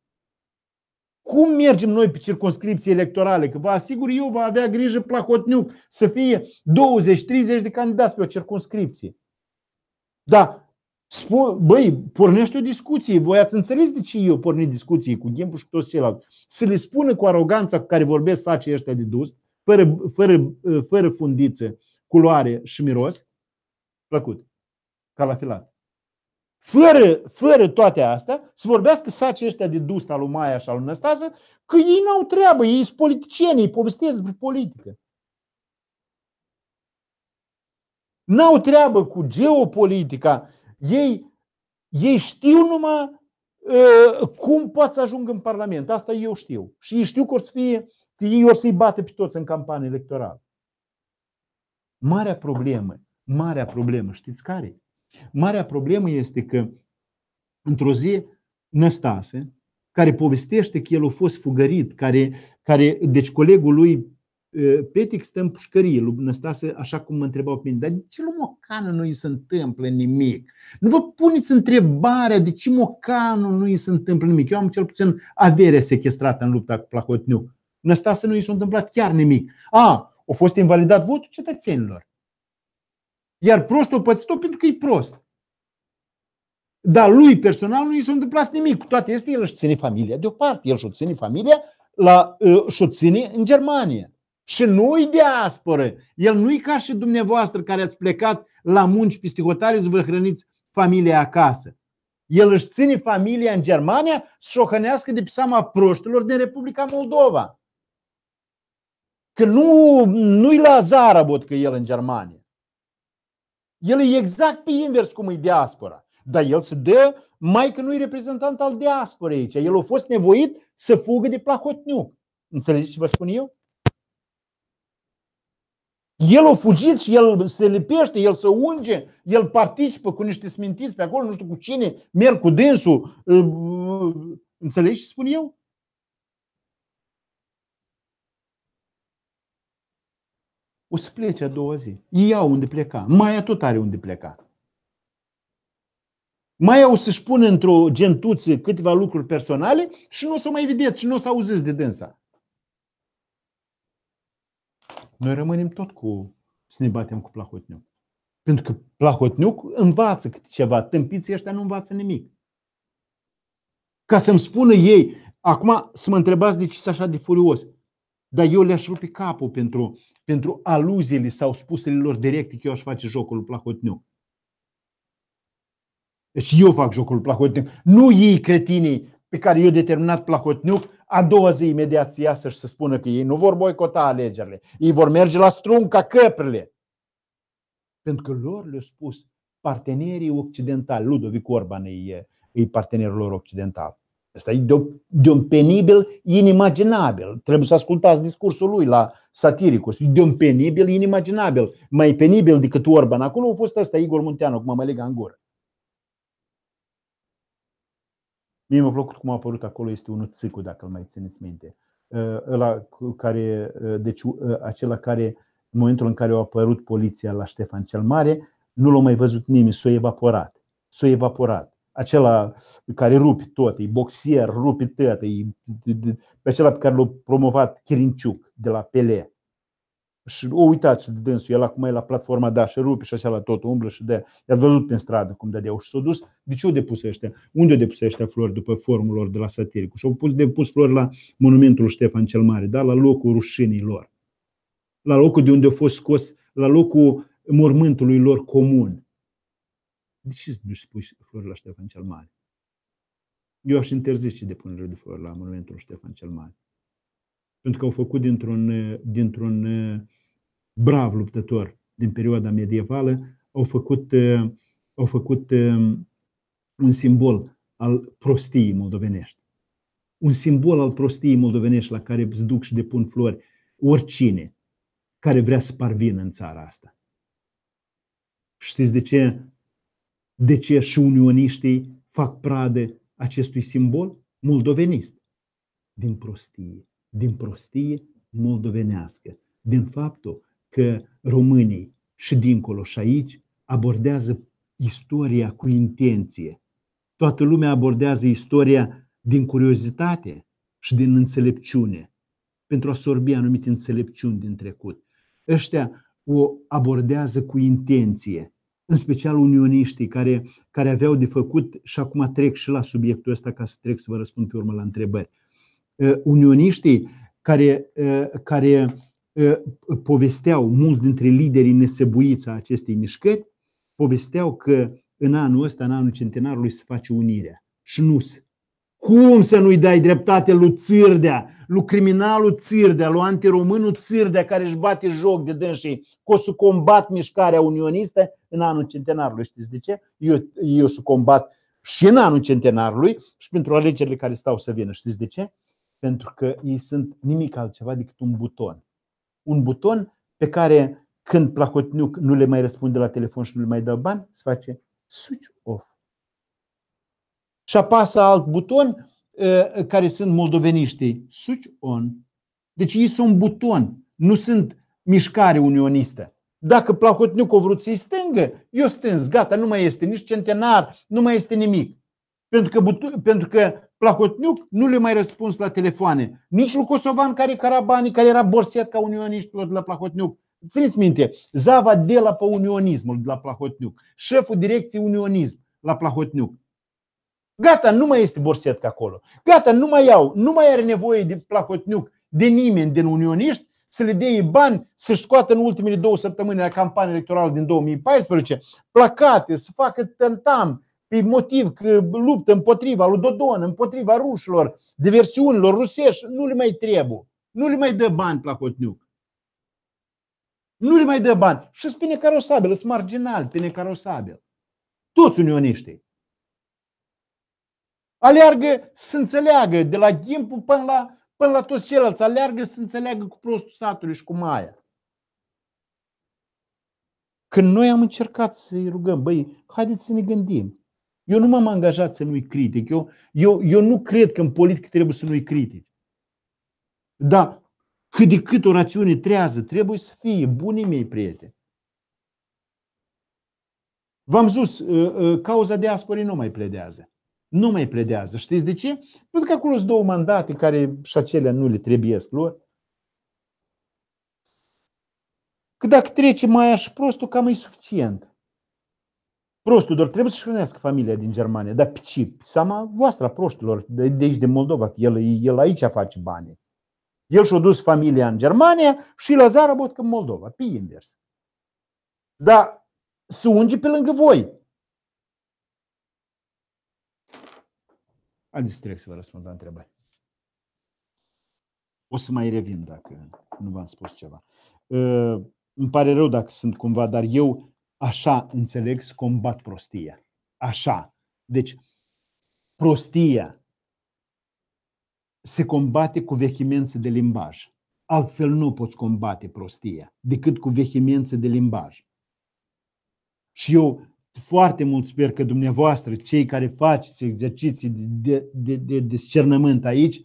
Cum mergem noi pe circunscripții electorale? Că vă asigur, eu va avea grijă Plahotniuc să fie 20-30 de candidați pe o circunscripție. Da, spun, băi, pornește o discuție. Voi ați înțeles de ce eu pornesc discuții cu Ghimbu și toți ceilalți. Să le spună cu aroganța cu care vorbesc sacii ăștia de dus, fără, fără, fără fundiță, culoare și miros, plăcut, ca la filat fără, fără toate astea, să vorbească să ăștia de dusta lui Maia și al lui Năstază, că ei n-au treabă, ei sunt politicieni, ei povestesc despre politică. N-au treabă cu geopolitica. Ei, ei știu numai uh, cum pot să ajungă în Parlament. Asta eu știu. Și ei știu că, o să fie, că ei o să-i bată pe toți în campanie electorală. Marea problemă, marea problemă, știți care e? Marea problemă este că într-o zi Năstase, care povestește că el a fost fugărit, care, care deci colegul lui Petic stă în pușcărie, lui Năstase, așa cum mă întrebau pe mine, dar de ce lui Mocanu nu îi se întâmplă nimic? Nu vă puneți întrebarea de ce Mocanu nu îi se întâmplă nimic. Eu am cel puțin avere sequestrată în lupta cu Plahotniuc. Năstase nu i s-a întâmplat chiar nimic. A, a fost invalidat votul cetățenilor. Iar prostul pățit-o pentru că e prost. Dar lui personal nu i s-a întâmplat nimic. Cu toate este el își ține familia deoparte. El și-o ține familia la, ă, și-o ține în Germania. Și nu e diasporă. El nu-i ca și dumneavoastră care ați plecat la munci pistihotare să vă hrăniți familia acasă. El își ține familia în Germania să șohănească de pisama proștilor din Republica Moldova. Că nu, nu-i la Zarabot că el în Germania. El e exact pe invers cum e diaspora. Dar el se dă mai că nu e reprezentant al diasporei aici. El a fost nevoit să fugă de Plahotniu. Înțelegeți ce vă spun eu? El a fugit și el se lipește, el se unge, el participă cu niște smintiți pe acolo, nu știu cu cine, merg cu dânsul. Înțelegeți ce spun eu? O să plece a doua zi. Ei au unde pleca. Maia tot are unde pleca. Maia o să-și pună într-o gentuță câteva lucruri personale și nu o să o mai vedeți și nu o să auziți de dânsa. Noi rămânem tot cu să ne batem cu Plahotniuc. Pentru că Plahotniuc învață câte ceva. Tâmpiții ăștia nu învață nimic. Ca să-mi spună ei, acum să mă întrebați de ce sunt așa de furios. Dar eu le-aș rupe capul pentru, pentru aluziile sau spusele lor directe că eu aș face jocul Plahotniuc. Deci eu fac jocul Plahotniuc. Nu ei cretinii pe care eu determinat Plahotniuc a doua zi imediat să iasă și să spună că ei nu vor boicota alegerile. Ei vor merge la strung ca căprile. Pentru că lor le-au spus partenerii occidentali, Ludovic Orban e, e partenerul lor occidental. Asta e de, de un penibil inimaginabil. Trebuie să ascultați discursul lui la Satiricus. E de un penibil inimaginabil. Mai penibil decât Orban acolo a fost ăsta, Igor Munteanu, cum mă legă în gură. Mie mi-a plăcut cum a apărut acolo, este unul țicu, dacă îl mai țineți minte. Uh, ăla care, uh, deci uh, acela care, în momentul în care a apărut poliția la Ștefan cel Mare, nu l-a mai văzut nimeni, s-a evaporat. S-a evaporat acela care rupi tot, e boxier, rupi tot, e pe acela pe care l-a promovat Chirinciuc de la Pele. Și o uitați de dânsul, el acum e la platforma da și rupi și așa la tot, umblă și de I-ați văzut prin stradă cum dădeau și s a dus. De ce o depusește? Unde o depusește flori după formul lor de la satiricul? Și-au pus, depus flori la monumentul Ștefan cel Mare, da? la locul rușinii lor. La locul de unde au fost scos, la locul mormântului lor comun de ce să duci pui flori la Ștefan cel Mare? Eu aș interzice depunerea de flori la monumentul Ștefan cel Mare. Pentru că au făcut dintr-un, dintr-un brav luptător din perioada medievală, au făcut, au făcut un simbol al prostiei moldovenești. Un simbol al prostiei moldovenești la care îți duc și depun flori oricine care vrea să parvină în țara asta. Știți de ce de ce și unioniștii fac pradă acestui simbol moldovenist? Din prostie, din prostie moldovenească, din faptul că românii și dincolo și aici abordează istoria cu intenție. Toată lumea abordează istoria din curiozitate și din înțelepciune, pentru a sorbi anumite înțelepciuni din trecut. Ăștia o abordează cu intenție în special unioniștii care, care aveau de făcut și acum trec și la subiectul ăsta ca să trec să vă răspund pe urmă la întrebări. Uh, unioniștii care, uh, care uh, povesteau, mulți dintre liderii nesăbuiți a acestei mișcări, povesteau că în anul ăsta, în anul centenarului, se face unirea. Și nu se. Cum să nu-i dai dreptate lui Țirdea, lui criminalul Țirdea, lui antiromânul Țirdea care își bate joc de dânsii că o să combat mișcarea unionistă în anul centenarului. Știți de ce? Eu, eu să combat și în anul centenarului și pentru alegerile care stau să vină. Știți de ce? Pentru că ei sunt nimic altceva decât un buton. Un buton pe care când Placotniuc nu le mai răspunde la telefon și nu le mai dă bani, se face switch off și apasă alt buton care sunt moldoveniștii. Suci on. Deci ei sunt buton, nu sunt mișcare unionistă. Dacă Plahotniuc a vrut să-i stângă, eu stâns, gata, nu mai este nici centenar, nu mai este nimic. Pentru că, pentru că Plahotniuc nu le mai răspuns la telefoane. Nici lui Kosovan care e Carabani, care era borsiat ca unioniștilor de la Plahotniuc. Țineți minte, Zava de la pe unionismul de la Plahotniuc, șeful direcției unionism la Plahotniuc. Gata, nu mai este borsetca acolo. Gata, nu mai iau, nu mai are nevoie de placotniuc, de nimeni, din unioniști, să le dea bani, să-și scoată în ultimele două săptămâni la campania electorală din 2014 placate, să facă tentam pe motiv că luptă împotriva lui Dodon, împotriva rușilor, diversiunilor rusești, nu le mai trebuie. Nu le mai dă bani placotniuc. Nu le mai dă bani. Și sunt pe necarosabil, sunt marginal pe necarosabil. Toți unioniștii. Aleargă să înțeleagă de la timpul până la, până la toți ceilalți. Aleargă să înțeleagă cu prostul satului și cu maia. Când noi am încercat să-i rugăm, băi, haideți să ne gândim. Eu nu m-am angajat să nu-i critic. Eu, eu, eu nu cred că în politică trebuie să nu-i critic. Dar cât de cât o rațiune trează, trebuie să fie bunii mei prieteni. V-am zis, uh, uh, cauza diasporii nu mai pledează nu mai pledează. Știți de ce? Pentru că acolo sunt două mandate care și acelea nu le trebuie lor. Că dacă trece mai așa prostul, cam e suficient. Prostul doar trebuie să-și hrănească familia din Germania, dar pe ce? Seama voastră, proștilor, de, de aici, de Moldova, că el, el aici face bani. El și-a dus familia în Germania și la Zarabot în Moldova, pe invers. Dar se unge pe lângă voi. Haideți să trec să vă răspund la întrebări. O să mai revin dacă nu v-am spus ceva. Uh, îmi pare rău dacă sunt cumva, dar eu așa înțeleg să combat prostia. Așa. Deci, prostia se combate cu vehemență de limbaj. Altfel nu poți combate prostia decât cu vehemență de limbaj. Și eu foarte mult sper că dumneavoastră, cei care faceți exerciții de, de, de discernământ aici,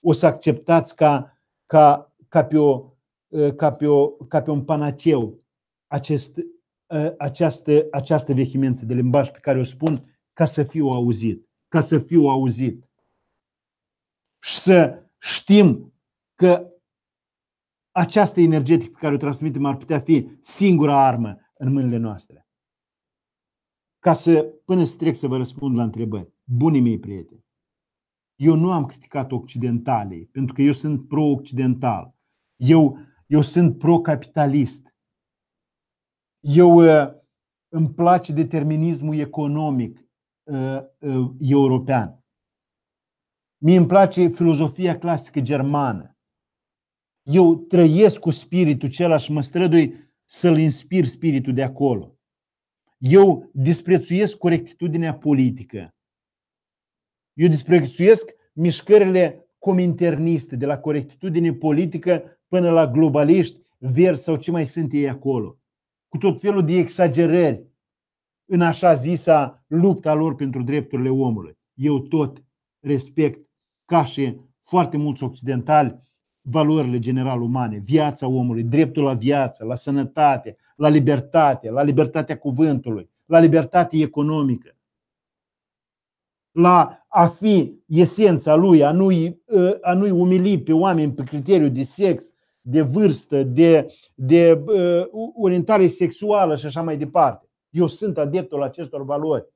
o să acceptați ca, ca, ca, pe, o, eh, ca, pe, o, ca pe un panaceu acest, eh, această, această vehimență de limbaj pe care o spun ca să fiu auzit, ca să fiu auzit. Și să știm că această energetică pe care o transmitem ar putea fi singura armă în mâinile noastre ca să, până să trec să vă răspund la întrebări. Bunii mei prieteni, eu nu am criticat occidentalii, pentru că eu sunt pro-occidental. Eu, eu sunt pro-capitalist. Eu uh, îmi place determinismul economic uh, uh, european. Mie îmi place filozofia clasică germană. Eu trăiesc cu spiritul celălalt și mă strădui să-l inspir spiritul de acolo. Eu disprețuiesc corectitudinea politică. Eu disprețuiesc mișcările cominterniste, de la corectitudine politică până la globaliști, verzi sau ce mai sunt ei acolo. Cu tot felul de exagerări în așa zisa lupta lor pentru drepturile omului. Eu tot respect ca și foarte mulți occidentali valorile general umane, viața omului, dreptul la viață, la sănătate, la libertate, la libertatea cuvântului, la libertate economică, la a fi esența lui, a nu-i, ă, a nu umili pe oameni pe criteriu de sex, de vârstă, de, de uh, orientare sexuală și așa mai departe. Eu sunt adeptul acestor valori,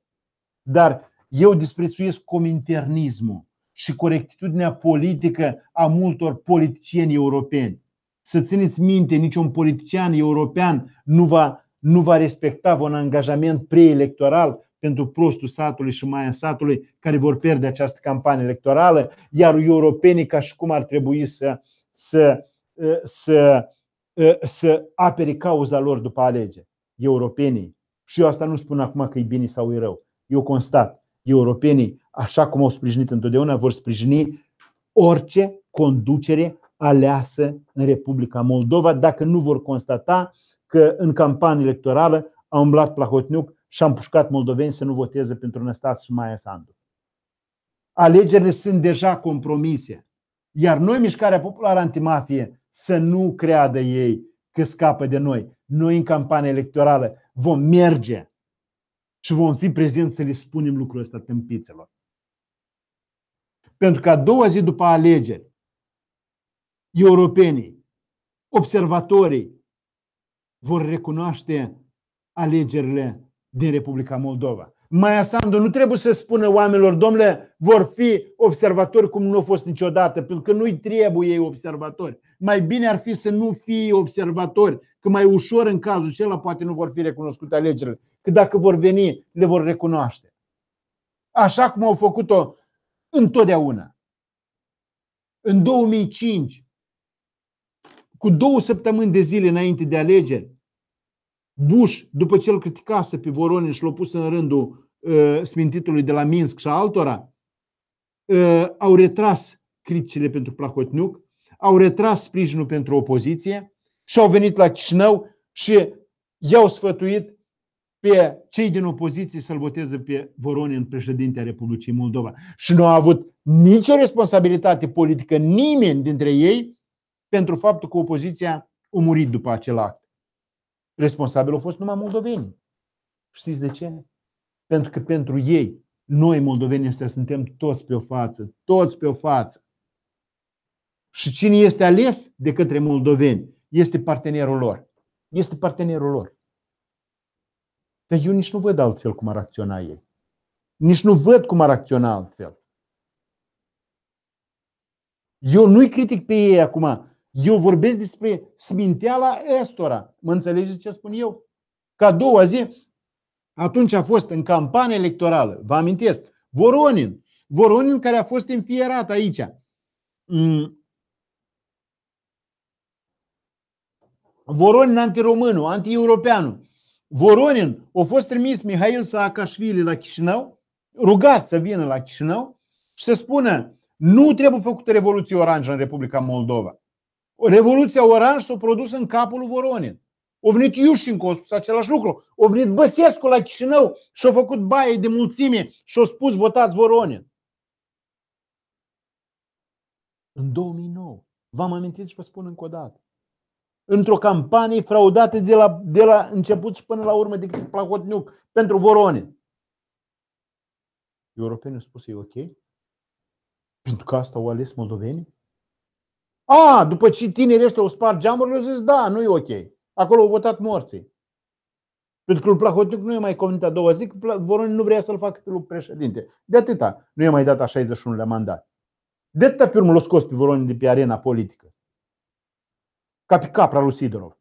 dar eu disprețuiesc cominternismul și corectitudinea politică a multor politicieni europeni. Să țineți minte, niciun politician european nu va, nu va respecta un angajament preelectoral pentru prostul satului și mai satului care vor pierde această campanie electorală, iar europenii ca și cum ar trebui să, să, ă, să, ă, să apere cauza lor după alegeri, europenii. Și eu asta nu spun acum că e bine sau e rău. Eu constat europenii, așa cum au sprijinit întotdeauna, vor sprijini orice conducere aleasă în Republica Moldova, dacă nu vor constata că în campanie electorală a umblat Plahotniuc și a pușcat moldoveni să nu voteze pentru Năstas și Maia Sandu. Alegerile sunt deja compromise. Iar noi, Mișcarea Populară Antimafie, să nu creadă ei că scapă de noi. Noi, în campanie electorală, vom merge și vom fi prezenți să le spunem lucrul ăsta tâmpițelor. Pentru că a doua zi după alegeri, europenii, observatorii vor recunoaște alegerile din Republica Moldova. Maia Sandu nu trebuie să spună oamenilor, domnule, vor fi observatori cum nu au fost niciodată, pentru că nu-i trebuie ei observatori. Mai bine ar fi să nu fie observatori, că mai ușor în cazul acela poate nu vor fi recunoscute alegerile că dacă vor veni, le vor recunoaște. Așa cum au făcut-o întotdeauna. În 2005, cu două săptămâni de zile înainte de alegeri, Bush, după ce îl criticase pe Voronin și l-a pus în rândul uh, smintitului de la Minsk și altora, uh, au retras criticile pentru Plahotniuc, au retras sprijinul pentru opoziție și au venit la Chișinău și i-au sfătuit pe cei din opoziție să-l voteze pe Voronin președinte a Republicii Moldova. Și nu a avut nicio responsabilitate politică nimeni dintre ei pentru faptul că opoziția a murit după acel act. Responsabil au fost numai moldovenii. Știți de ce? Pentru că pentru ei, noi moldovenii ăstea suntem toți pe o față, toți pe o față. Și cine este ales de către moldoveni este partenerul lor. Este partenerul lor. Dar eu nici nu văd altfel cum ar acționa ei. Nici nu văd cum ar acționa altfel. Eu nu-i critic pe ei acum. Eu vorbesc despre sminteala estora. Mă înțelegeți ce spun eu? Ca a doua zi, atunci a fost în campanie electorală, vă amintesc, Voronin. Voronin care a fost înfierat aici. Mm. Voronin antiromânul, antieuropeanul. Voronin a fost trimis Mihail Saakashvili la Chișinău, rugat să vină la Chișinău și să spună nu trebuie făcută Revoluție Oranjă în Republica Moldova. Revoluția orange s-a produs în capul lui Voronin. O venit Iușinco, a spus același lucru. O venit Băsescu la Chișinău și a făcut baie de mulțime și a spus votați Voronin. În 2009. V-am amintit și vă spun încă o dată într-o campanie fraudată de la, de la început și până la urmă de Plahotniuc pentru Voronin. Europenii au spus e ok? Pentru că asta au ales moldovenii? A, după ce tinerii ăștia au spart geamurile, au zis da, nu e ok. Acolo au votat morții. Pentru că lui Plahotniuc nu e mai convenit a doua zi, că Voronin nu vrea să-l facă pe lui președinte. De atâta. Nu i-a mai dat a 61-lea mandat. De atâta pe urmă l-a scos pe Voronin de pe arena politică ca pe capra lui Sidorov.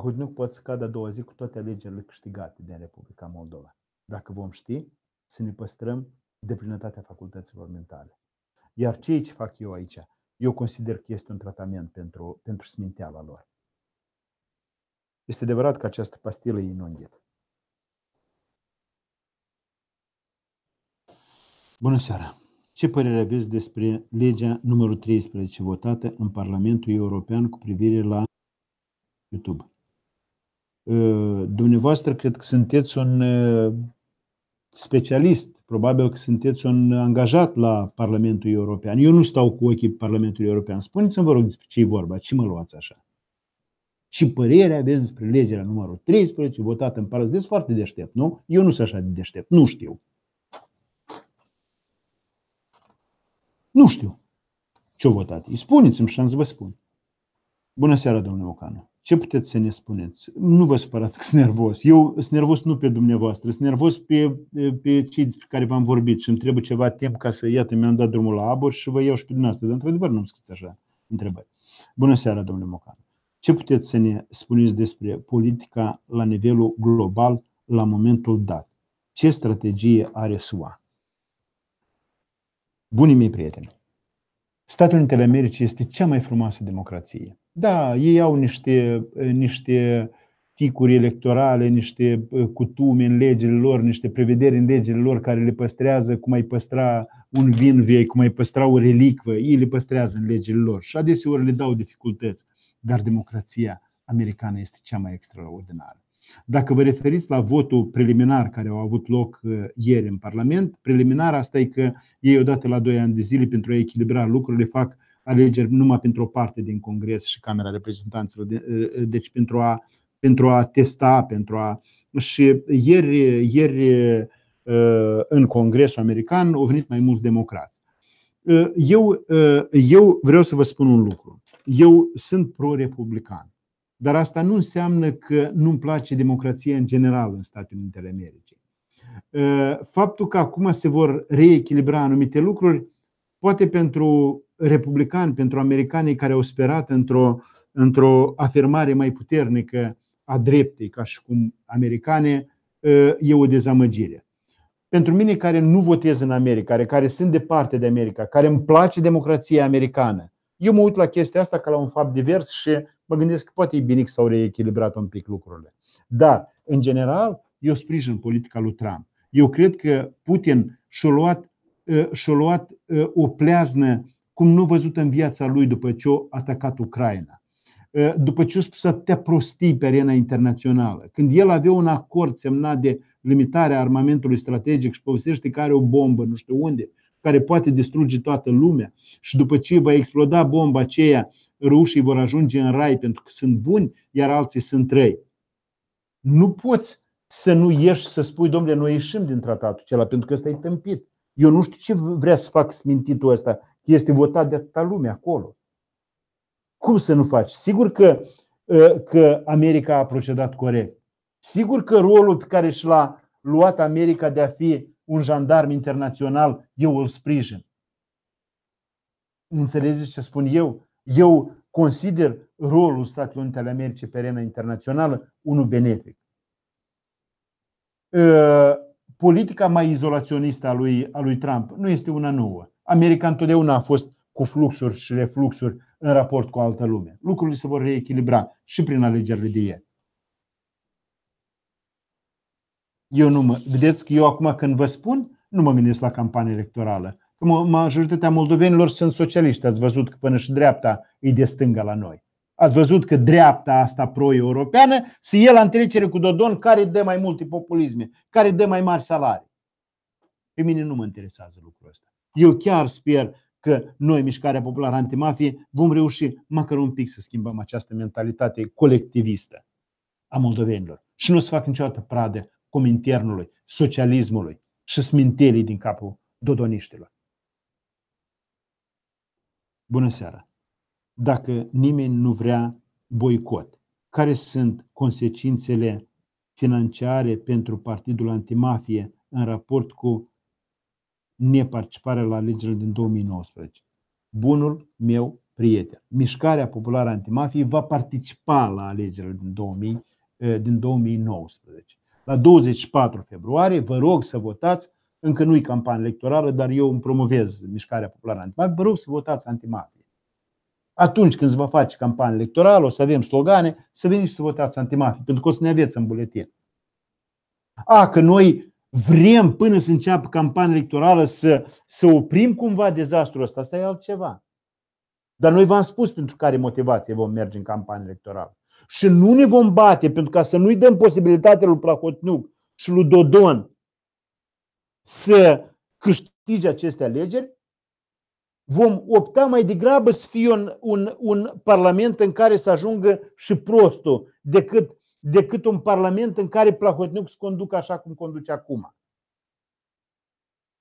Hudniuc pot să cadă zi cu toate alegerile câștigate din Republica Moldova, dacă vom ști să ne păstrăm de plinătatea facultăților mentale. Iar ceea ce fac eu aici, eu consider că este un tratament pentru, pentru sminteala lor. Este adevărat că această pastilă e inundită. Bună seara! Ce părere aveți despre legea numărul 13 votată în Parlamentul European cu privire la YouTube? Ă, dumneavoastră cred că sunteți un ă, specialist, probabil că sunteți un angajat la Parlamentul European. Eu nu stau cu ochii Parlamentului European. Spuneți-mi, vă rog, despre ce e vorba, ce mă luați așa. Ce părere aveți despre legea numărul 13 votată în Parlament. Sunteți foarte deștept, nu? Eu nu sunt așa de deștept, nu știu. Nu știu ce-o votat. Îi spuneți-mi și am să vă spun. Bună seara, domnule Ocanu. Ce puteți să ne spuneți? Nu vă supărați că sunt nervos. Eu sunt nervos nu pe dumneavoastră, sunt nervos pe, pe cei despre care v-am vorbit și îmi trebuie ceva timp ca să, iată, mi-am dat drumul la abor și vă iau și pe dumneavoastră. Dar, într-adevăr, nu-mi scriți așa întrebări. Bună seara, domnule Mocanu. Ce puteți să ne spuneți despre politica la nivelul global la momentul dat? Ce strategie are SUA? Bunii mei prieteni, Statele Unite ale Americii este cea mai frumoasă democrație. Da, ei au niște, niște ticuri electorale, niște uh, cutume în legile lor, niște prevederi în legile lor care le păstrează cum ai păstra un vin vechi, cum ai păstra o relicvă, ei le păstrează în legile lor și adeseori le dau dificultăți. Dar democrația americană este cea mai extraordinară. Dacă vă referiți la votul preliminar care a avut loc uh, ieri în Parlament, preliminar asta e că ei odată la 2 ani de zile pentru a echilibra lucrurile fac alegeri numai pentru o parte din Congres și Camera Reprezentanților, uh, uh, deci pentru a, pentru a testa, pentru a. Și ieri, ieri în Congresul American au venit mai mulți democrați. Eu, eu vreau să vă spun un lucru. Eu sunt pro-republican. Dar asta nu înseamnă că nu-mi place democrația în general în Statele Unite ale Americii. Uh, faptul că acum se vor reechilibra anumite lucruri, poate pentru republicani, pentru americanii care au sperat într-o, într-o afirmare mai puternică a dreptei, ca și cum americane, uh, e o dezamăgire. Pentru mine care nu votez în America, care, care sunt departe de America, care îmi place democrația americană, eu mă uit la chestia asta ca la un fapt divers și mă gândesc că poate e bine că s-au reechilibrat un pic lucrurile. Dar, în general, eu sprijin politica lui Trump. Eu cred că Putin și-a luat, ă, și-a luat ă, o pleaznă cum nu văzut în viața lui după ce a atacat Ucraina ă, după ce a spus te prostii pe arena internațională, când el avea un acord semnat de limitarea armamentului strategic și povestește că are o bombă nu știu unde care poate distruge toată lumea și după ce va exploda bomba aceea, rușii vor ajunge în rai pentru că sunt buni, iar alții sunt răi. Nu poți să nu ieși să spui, domnule, noi ieșim din tratatul acela, pentru că ăsta e tâmpit. Eu nu știu ce vrea să fac smintitul ăsta. Este votat de atâta lume acolo. Cum să nu faci? Sigur că, ă, că America a procedat corect. Sigur că rolul pe care și l-a luat America de a fi un jandarm internațional, eu îl sprijin. Înțelegeți ce spun eu? Eu consider rolul Statelor Unite ale Americii pe arena internațională unul benefic. Uh, politica mai izolaționistă a lui, a lui Trump nu este una nouă. America întotdeauna a fost cu fluxuri și refluxuri în raport cu altă lume. Lucrurile se vor reechilibra și prin alegerile de ieri. Eu nu mă, vedeți că eu acum când vă spun, nu mă gândesc la campanie electorală. Majoritatea moldovenilor sunt socialiști. Ați văzut că până și dreapta e de stânga la noi. Ați văzut că dreapta asta pro-europeană se ia la întrecere cu Dodon care dă mai multe populisme, care dă mai mari salarii. Pe mine nu mă interesează lucrul ăsta. Eu chiar sper că noi, Mișcarea Populară Antimafie, vom reuși măcar un pic să schimbăm această mentalitate colectivistă a moldovenilor. Și nu o să fac niciodată pradă Cominternului, socialismului și smintelii din capul dodoniștilor. Bună seara! Dacă nimeni nu vrea boicot, care sunt consecințele financiare pentru Partidul Antimafie în raport cu neparticiparea la alegerile din 2019? Bunul meu prieten. Mișcarea Populară Antimafie va participa la alegerile din, 2000, eh, din 2019 la 24 februarie, vă rog să votați, încă nu-i campanie electorală, dar eu îmi promovez mișcarea populară antimafie, vă rog să votați antimafie. Atunci când se va face campanie electorală, o să avem slogane, să veniți să votați antimafie, pentru că o să ne aveți în buletin. A, că noi vrem până să înceapă campania electorală să, să oprim cumva dezastrul ăsta, asta e altceva. Dar noi v-am spus pentru care motivație vom merge în campanie electorală și nu ne vom bate pentru ca să nu-i dăm posibilitatea lui Prahotniuc și lui Dodon să câștige aceste alegeri, vom opta mai degrabă să fie un, un, un parlament în care să ajungă și prostul decât, decât un parlament în care Plahotniuc să conducă așa cum conduce acum.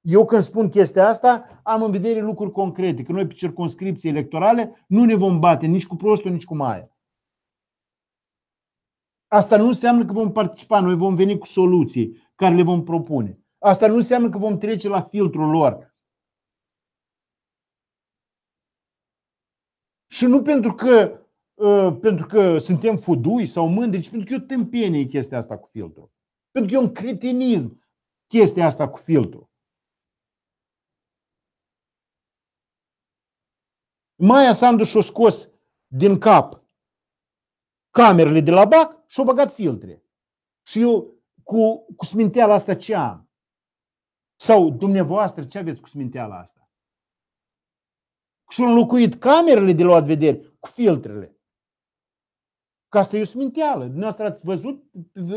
Eu când spun chestia asta, am în vedere lucruri concrete, că noi pe circunscripții electorale nu ne vom bate nici cu prostul, nici cu maia. Asta nu înseamnă că vom participa, noi vom veni cu soluții care le vom propune. Asta nu înseamnă că vom trece la filtrul lor. Și nu pentru că, ă, pentru că suntem fudui sau mândri, ci pentru că eu tâmpenie chestia asta cu filtrul. Pentru că e un cretinism chestia asta cu filtrul. Maia Sandu și-a scos din cap camerele de la BAC și au băgat filtre. Și eu cu, cu sminteala asta ce am? Sau dumneavoastră ce aveți cu sminteala asta? Și au înlocuit camerele de luat vederi cu filtrele. Că asta e o sminteală. Dumneavoastră ați văzut,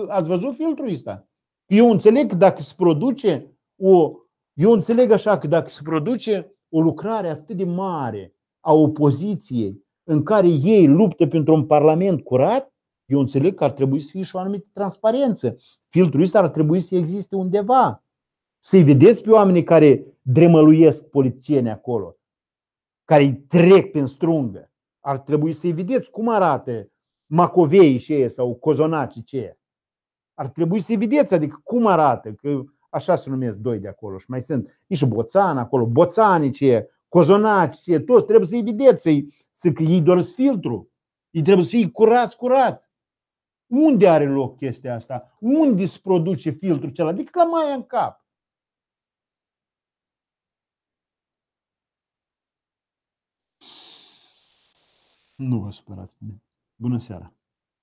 ați văzut filtrul ăsta? Eu înțeleg că dacă se produce o, eu înțeleg așa că dacă se produce o lucrare atât de mare a opoziției în care ei luptă pentru un parlament curat, eu înțeleg că ar trebui să fie și o anumită transparență. Filtrul ăsta ar trebui să existe undeva. Să-i vedeți pe oamenii care dremăluiesc politicienii acolo, care îi trec prin strungă. Ar trebui să-i vedeți cum arată Macovei și ei sau Cozonaci ce Ar trebui să-i vedeți, adică cum arată, că așa se numesc doi de acolo și mai sunt. E și Boțan acolo, Boțanii ce Cozonaci ce toți trebuie să-i vedeți, să-i, să, că ei doresc filtru. Ei trebuie să fie curați, curați. Unde are loc chestia asta? Unde se produce filtrul celălalt? Adică la mai în cap. Nu vă supărați pe Bună seara!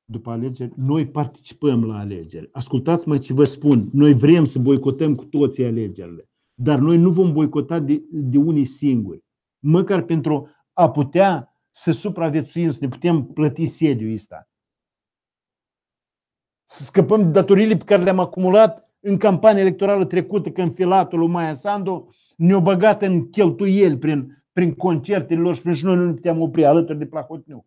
După alegeri, noi participăm la alegeri. Ascultați-mă ce vă spun. Noi vrem să boicotăm cu toții alegerile. Dar noi nu vom boicota de, de unii singuri. Măcar pentru a putea să supraviețuim, să ne putem plăti sediul ăsta să scăpăm de datoriile pe care le-am acumulat în campania electorală trecută, când filatul lui Maia Sandu ne-a băgat în cheltuieli prin, prin concertele lor și prin și noi nu ne puteam opri alături de Plahotniuc.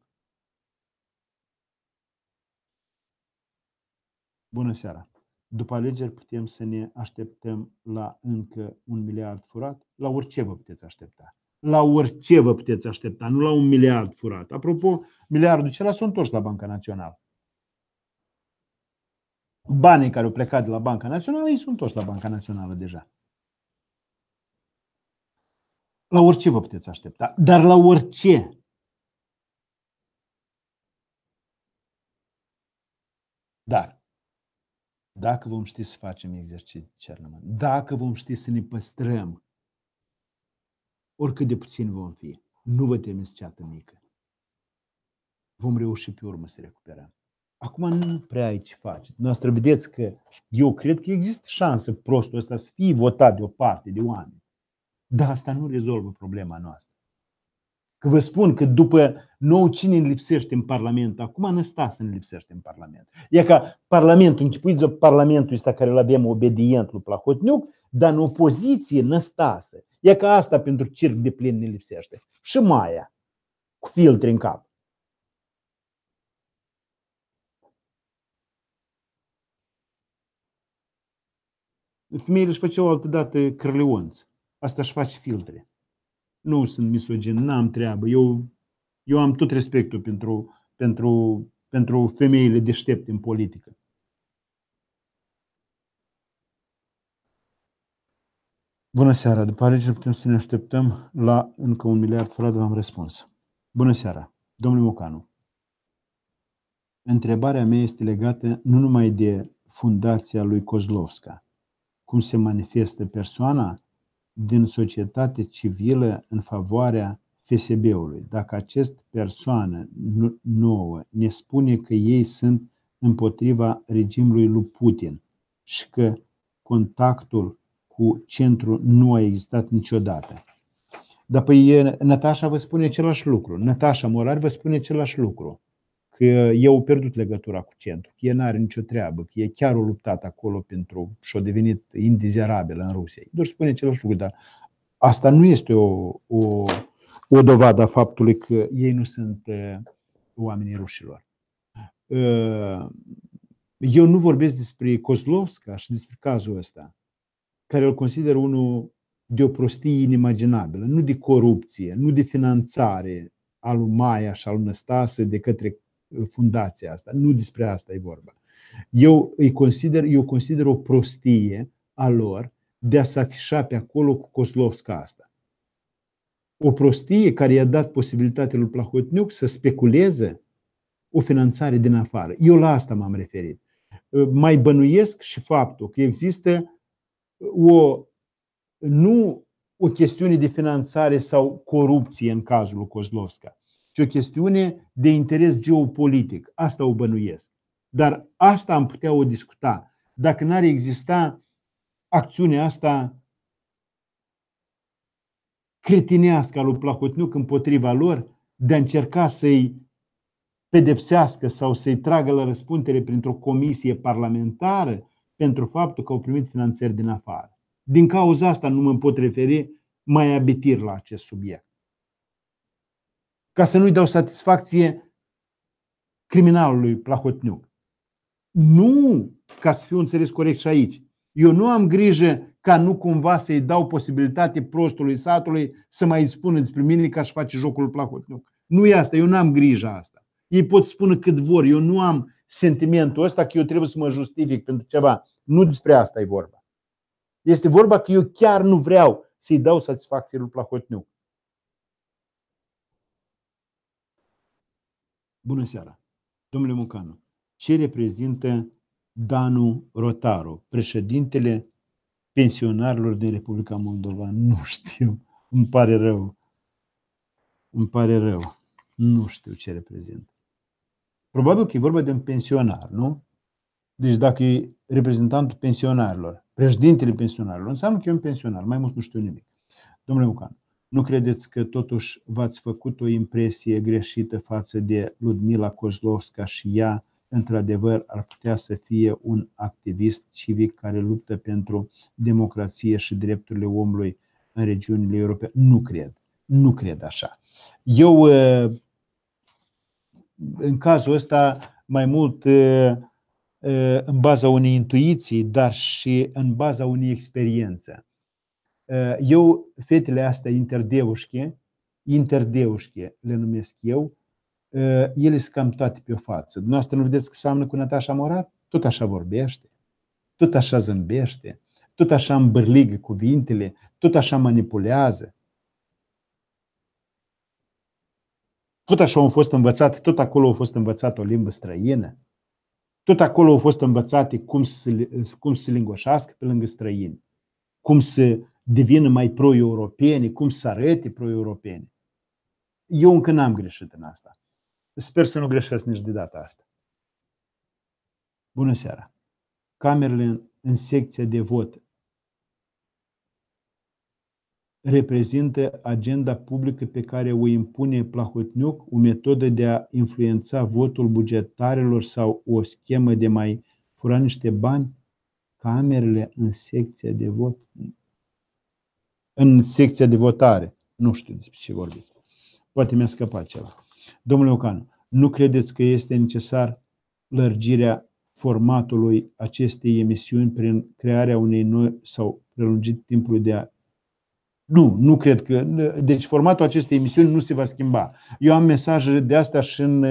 Bună seara! După alegeri putem să ne așteptăm la încă un miliard furat? La orice vă puteți aștepta. La orice vă puteți aștepta, nu la un miliard furat. Apropo, miliardul celălalt sunt a întors la Banca Națională banii care au plecat de la Banca Națională, ei sunt toți la Banca Națională deja. La orice vă puteți aștepta, dar la orice. Dar, dacă vom ști să facem exerciții cernământ, dacă vom ști să ne păstrăm, oricât de puțin vom fi, nu vă temeți ceată mică. Vom reuși pe urmă să recuperăm. Acum nu prea ai ce face. Noastră vedeți că eu cred că există șansă prostul ăsta să fie votat de o parte de oameni. Dar asta nu rezolvă problema noastră. Că vă spun că după nou cine îmi lipsește în Parlament, acum Anastasia îmi lipsește în Parlament. E ca Parlamentul, închipuiți Parlamentul ăsta care îl avem obedient lui Plahotniuc, dar în opoziție Năstase. E ca asta pentru circ de plin ne lipsește. Și Maia, cu filtre în cap. femeile își făceau altădată crăleonți. Asta își face filtre. Nu sunt misogin, n-am treabă. Eu, eu am tot respectul pentru, pentru, pentru femeile deștepte în politică. Bună seara! După alegeri putem să ne așteptăm la încă un miliard fără de am răspuns. Bună seara! domnule Mocanu, întrebarea mea este legată nu numai de fundația lui Kozlovska, cum se manifestă persoana din societate civilă în favoarea FSB-ului. Dacă acest persoană nouă ne spune că ei sunt împotriva regimului lui Putin și că contactul cu centru nu a existat niciodată. Dar păi Natasha vă spune același lucru, Natasha Morar vă spune același lucru că eu au pierdut legătura cu centru, că el nu are nicio treabă, că e chiar o luptat acolo pentru și a devenit indizerabil în Rusia. Doar spune același lucru, dar asta nu este o, o, o dovadă a faptului că ei nu sunt eh, oamenii rușilor. Eh, eu nu vorbesc despre Kozlovska și despre cazul ăsta, care îl consider unul de o prostie inimaginabilă, nu de corupție, nu de finanțare, al lui Maia și al lui Năstase de către fundația asta. Nu despre asta e vorba. Eu, îi consider, eu consider o prostie a lor de a se afișa pe acolo cu Kozlovska asta. O prostie care i-a dat posibilitatea lui Plahotniuc să speculeze o finanțare din afară. Eu la asta m-am referit. Mai bănuiesc și faptul că există o, nu o chestiune de finanțare sau corupție în cazul lui Kozlovska, ci o chestiune de interes geopolitic. Asta o bănuiesc. Dar asta am putea o discuta. Dacă n-ar exista acțiunea asta cretinească a lui Plahotniuc împotriva lor, de a încerca să-i pedepsească sau să-i tragă la răspundere printr-o comisie parlamentară pentru faptul că au primit finanțări din afară. Din cauza asta nu mă pot referi mai abitir la acest subiect ca să nu-i dau satisfacție criminalului Plahotniuc. Nu, ca să fiu înțeles corect și aici. Eu nu am grijă ca nu cumva să-i dau posibilitate prostului satului să mai spună despre mine ca și face jocul Plahotniuc. Nu e asta, eu nu am grijă asta. Ei pot spune cât vor, eu nu am sentimentul ăsta că eu trebuie să mă justific pentru ceva. Nu despre asta e vorba. Este vorba că eu chiar nu vreau să-i dau satisfacție lui Plahotniuc. Bună seara! Domnule Mucanu, ce reprezintă Danu Rotaru, președintele pensionarilor din Republica Moldova? Nu știu, îmi pare rău. Îmi pare rău. Nu știu ce reprezintă. Probabil că e vorba de un pensionar, nu? Deci dacă e reprezentantul pensionarilor, președintele pensionarilor, înseamnă că e un pensionar, mai mult nu știu nimic. Domnule Mucanu. Nu credeți că totuși v-ați făcut o impresie greșită față de Ludmila Kozlovska și ea, într-adevăr, ar putea să fie un activist civic care luptă pentru democrație și drepturile omului în regiunile europene? Nu cred. Nu cred așa. Eu, ă, în cazul ăsta, mai mult ă, ă, în baza unei intuiții, dar și în baza unei experiențe. Eh, eu, fetele astea interdeușche, interdeușche le numesc eu, eh, ele sunt cam toate pe o față. Dumneavoastră nu vedeți că seamănă cu Natasha Morar? Tot așa vorbește, tot așa zâmbește, tot așa îmbârligă cuvintele, tot așa manipulează. Tot așa au fost învățate, tot acolo au fost învățate o limbă străină. Tot acolo au fost învățate cum să, cum să lingoșească pe lângă străini, cum să devină mai pro-europene, cum să arate pro-europene. Eu încă n-am greșit în asta. Sper să nu greșesc nici de data asta. Bună seara! Camerele în, în secția de vot reprezintă agenda publică pe care o impune Plahotniuc, o metodă de a influența votul bugetarilor sau o schemă de mai fura niște bani? Camerele în secția de vot? în secția de votare. Nu știu despre ce vorbiți. Poate mi-a scăpat ceva. Domnule Ocanu, nu credeți că este necesar lărgirea formatului acestei emisiuni prin crearea unei noi sau prelungit timpul de a nu, nu cred că. Deci formatul acestei emisiuni nu se va schimba. Eu am mesaje de astea și în,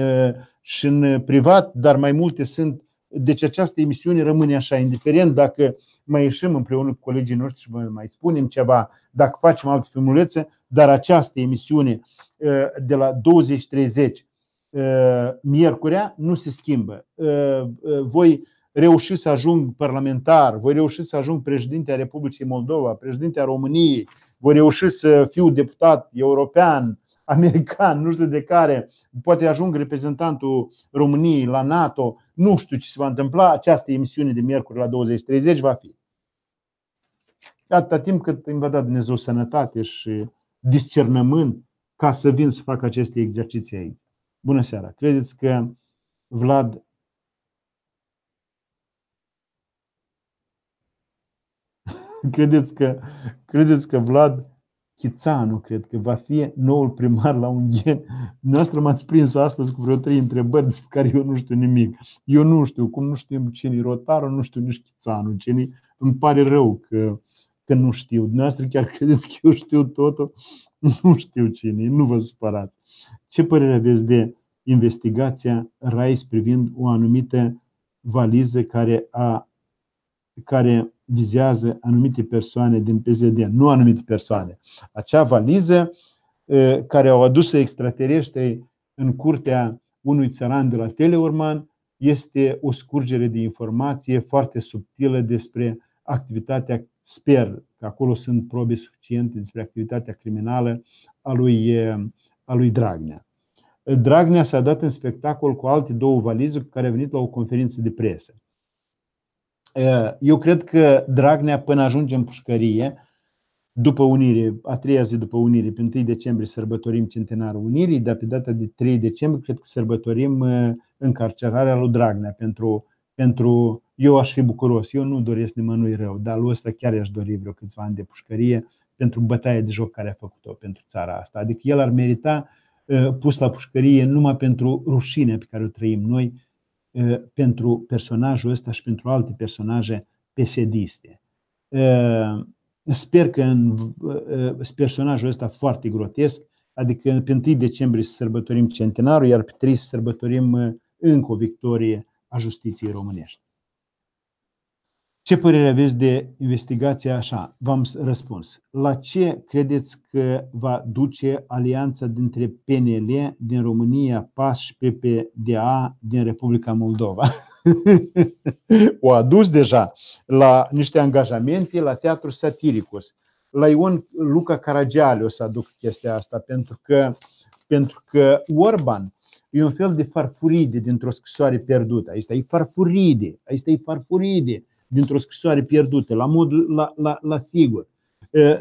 și în privat, dar mai multe sunt deci această emisiune rămâne așa, indiferent dacă mai ieșim împreună cu colegii noștri și mai spunem ceva, dacă facem alte filmulețe, dar această emisiune uh, de la 20.30 uh, miercurea nu se schimbă. Uh, voi reuși să ajung parlamentar, voi reuși să ajung președinte a Republicii Moldova, președinte a României, voi reuși să fiu deputat european, american, nu știu de care, poate ajung reprezentantul României la NATO, nu știu ce se va întâmpla, această emisiune de miercuri la 20.30 va fi. Atâta timp cât îmi va da Dumnezeu sănătate și discernământ ca să vin să fac aceste exerciții aici. Bună seara! Credeți că Vlad credeți că, credeți că Vlad Chițanu, cred că va fi noul primar la Ungheni. Noastră m-ați prins astăzi cu vreo trei întrebări despre care eu nu știu nimic. Eu nu știu, cum nu știm cine e Rotaru, nu știu nici Chițanu, cine Îmi pare rău că, că nu știu. Dumneavoastră chiar credeți că eu știu totul? Nu știu cine nu vă supărați. Ce părere aveți de investigația RAIS privind o anumită valiză care a care vizează anumite persoane din PSD, nu anumite persoane. Acea valiză care au adus extraterestri în curtea unui țăran de la Teleorman este o scurgere de informație foarte subtilă despre activitatea, sper că acolo sunt probe suficiente despre activitatea criminală a lui, a lui Dragnea. Dragnea s-a dat în spectacol cu alte două valize care au venit la o conferință de presă. Eh, eu cred că Dragnea, până ajunge în pușcărie, după unire, a treia zi după unire, pe 1 decembrie sărbătorim centenarul Unirii, dar pe data de 3 decembrie cred că sărbătorim eh, încarcerarea lui Dragnea pentru, pentru eu aș fi bucuros, eu nu doresc nimănui rău, dar lui ăsta chiar i-aș dori vreo câțiva ani de pușcărie pentru bătaia de joc care a făcut-o pentru țara asta. Adică el ar merita eh, pus la pușcărie numai pentru rușinea pe care o trăim noi, Ă, pentru personajul ăsta și pentru alte personaje pesediste. Ă, sper că în ă, personajul ăsta foarte grotesc, adică pe 1 decembrie să sărbătorim centenarul, iar pe 3 să sărbătorim încă o victorie a justiției românești. Ce părere aveți de investigația așa? V-am răspuns. La ce credeți că va duce alianța dintre PNL din România, PAS și PPDA din Republica Moldova? o dus deja la niște angajamente la teatru Satiricus. La Ion Luca Caragiale o să aduc chestia asta, pentru că, pentru că Orban e un fel de farfuride dintr-o scrisoare pierdută. Asta e farfuride, asta e farfuride dintr-o scrisoare pierdută, la, mod, la, la, la sigur.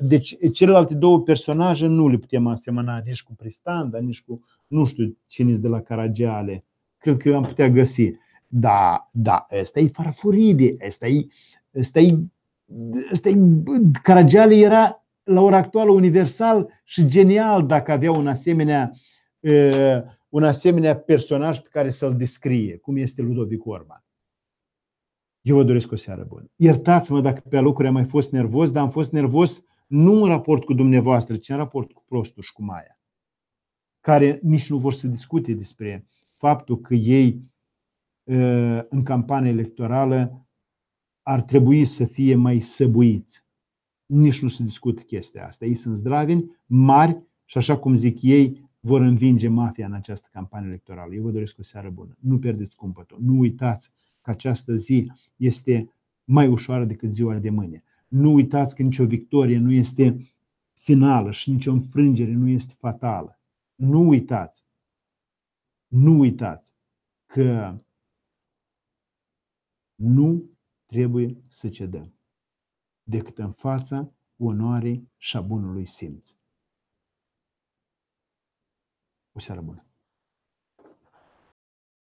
Deci celelalte două personaje nu le putem asemăna nici cu Pristanda, nici cu nu știu cine de la Caragiale. Cred că am putea găsi. Da, da, ăsta e farfuride, ăsta e, ăsta e, ăsta e, Caragiale era la ora actuală universal și genial dacă avea un asemenea, un asemenea personaj pe care să-l descrie, cum este Ludovic Orban. Eu vă doresc o seară bună. Iertați-mă dacă pe lucruri am mai fost nervos, dar am fost nervos nu în raport cu dumneavoastră, ci în raport cu prostul și cu Maia, care nici nu vor să discute despre faptul că ei ă, în campanie electorală ar trebui să fie mai săbuiți. Nici nu se discută chestia asta. Ei sunt zdraveni, mari și așa cum zic ei, vor învinge mafia în această campanie electorală. Eu vă doresc o seară bună. Nu pierdeți cumpătul. Nu uitați că această zi este mai ușoară decât ziua de mâine. Nu uitați că nicio victorie nu este finală și nicio înfrângere nu este fatală. Nu uitați, nu uitați că nu trebuie să cedăm decât în fața onoarei și a bunului simț. O seară bună!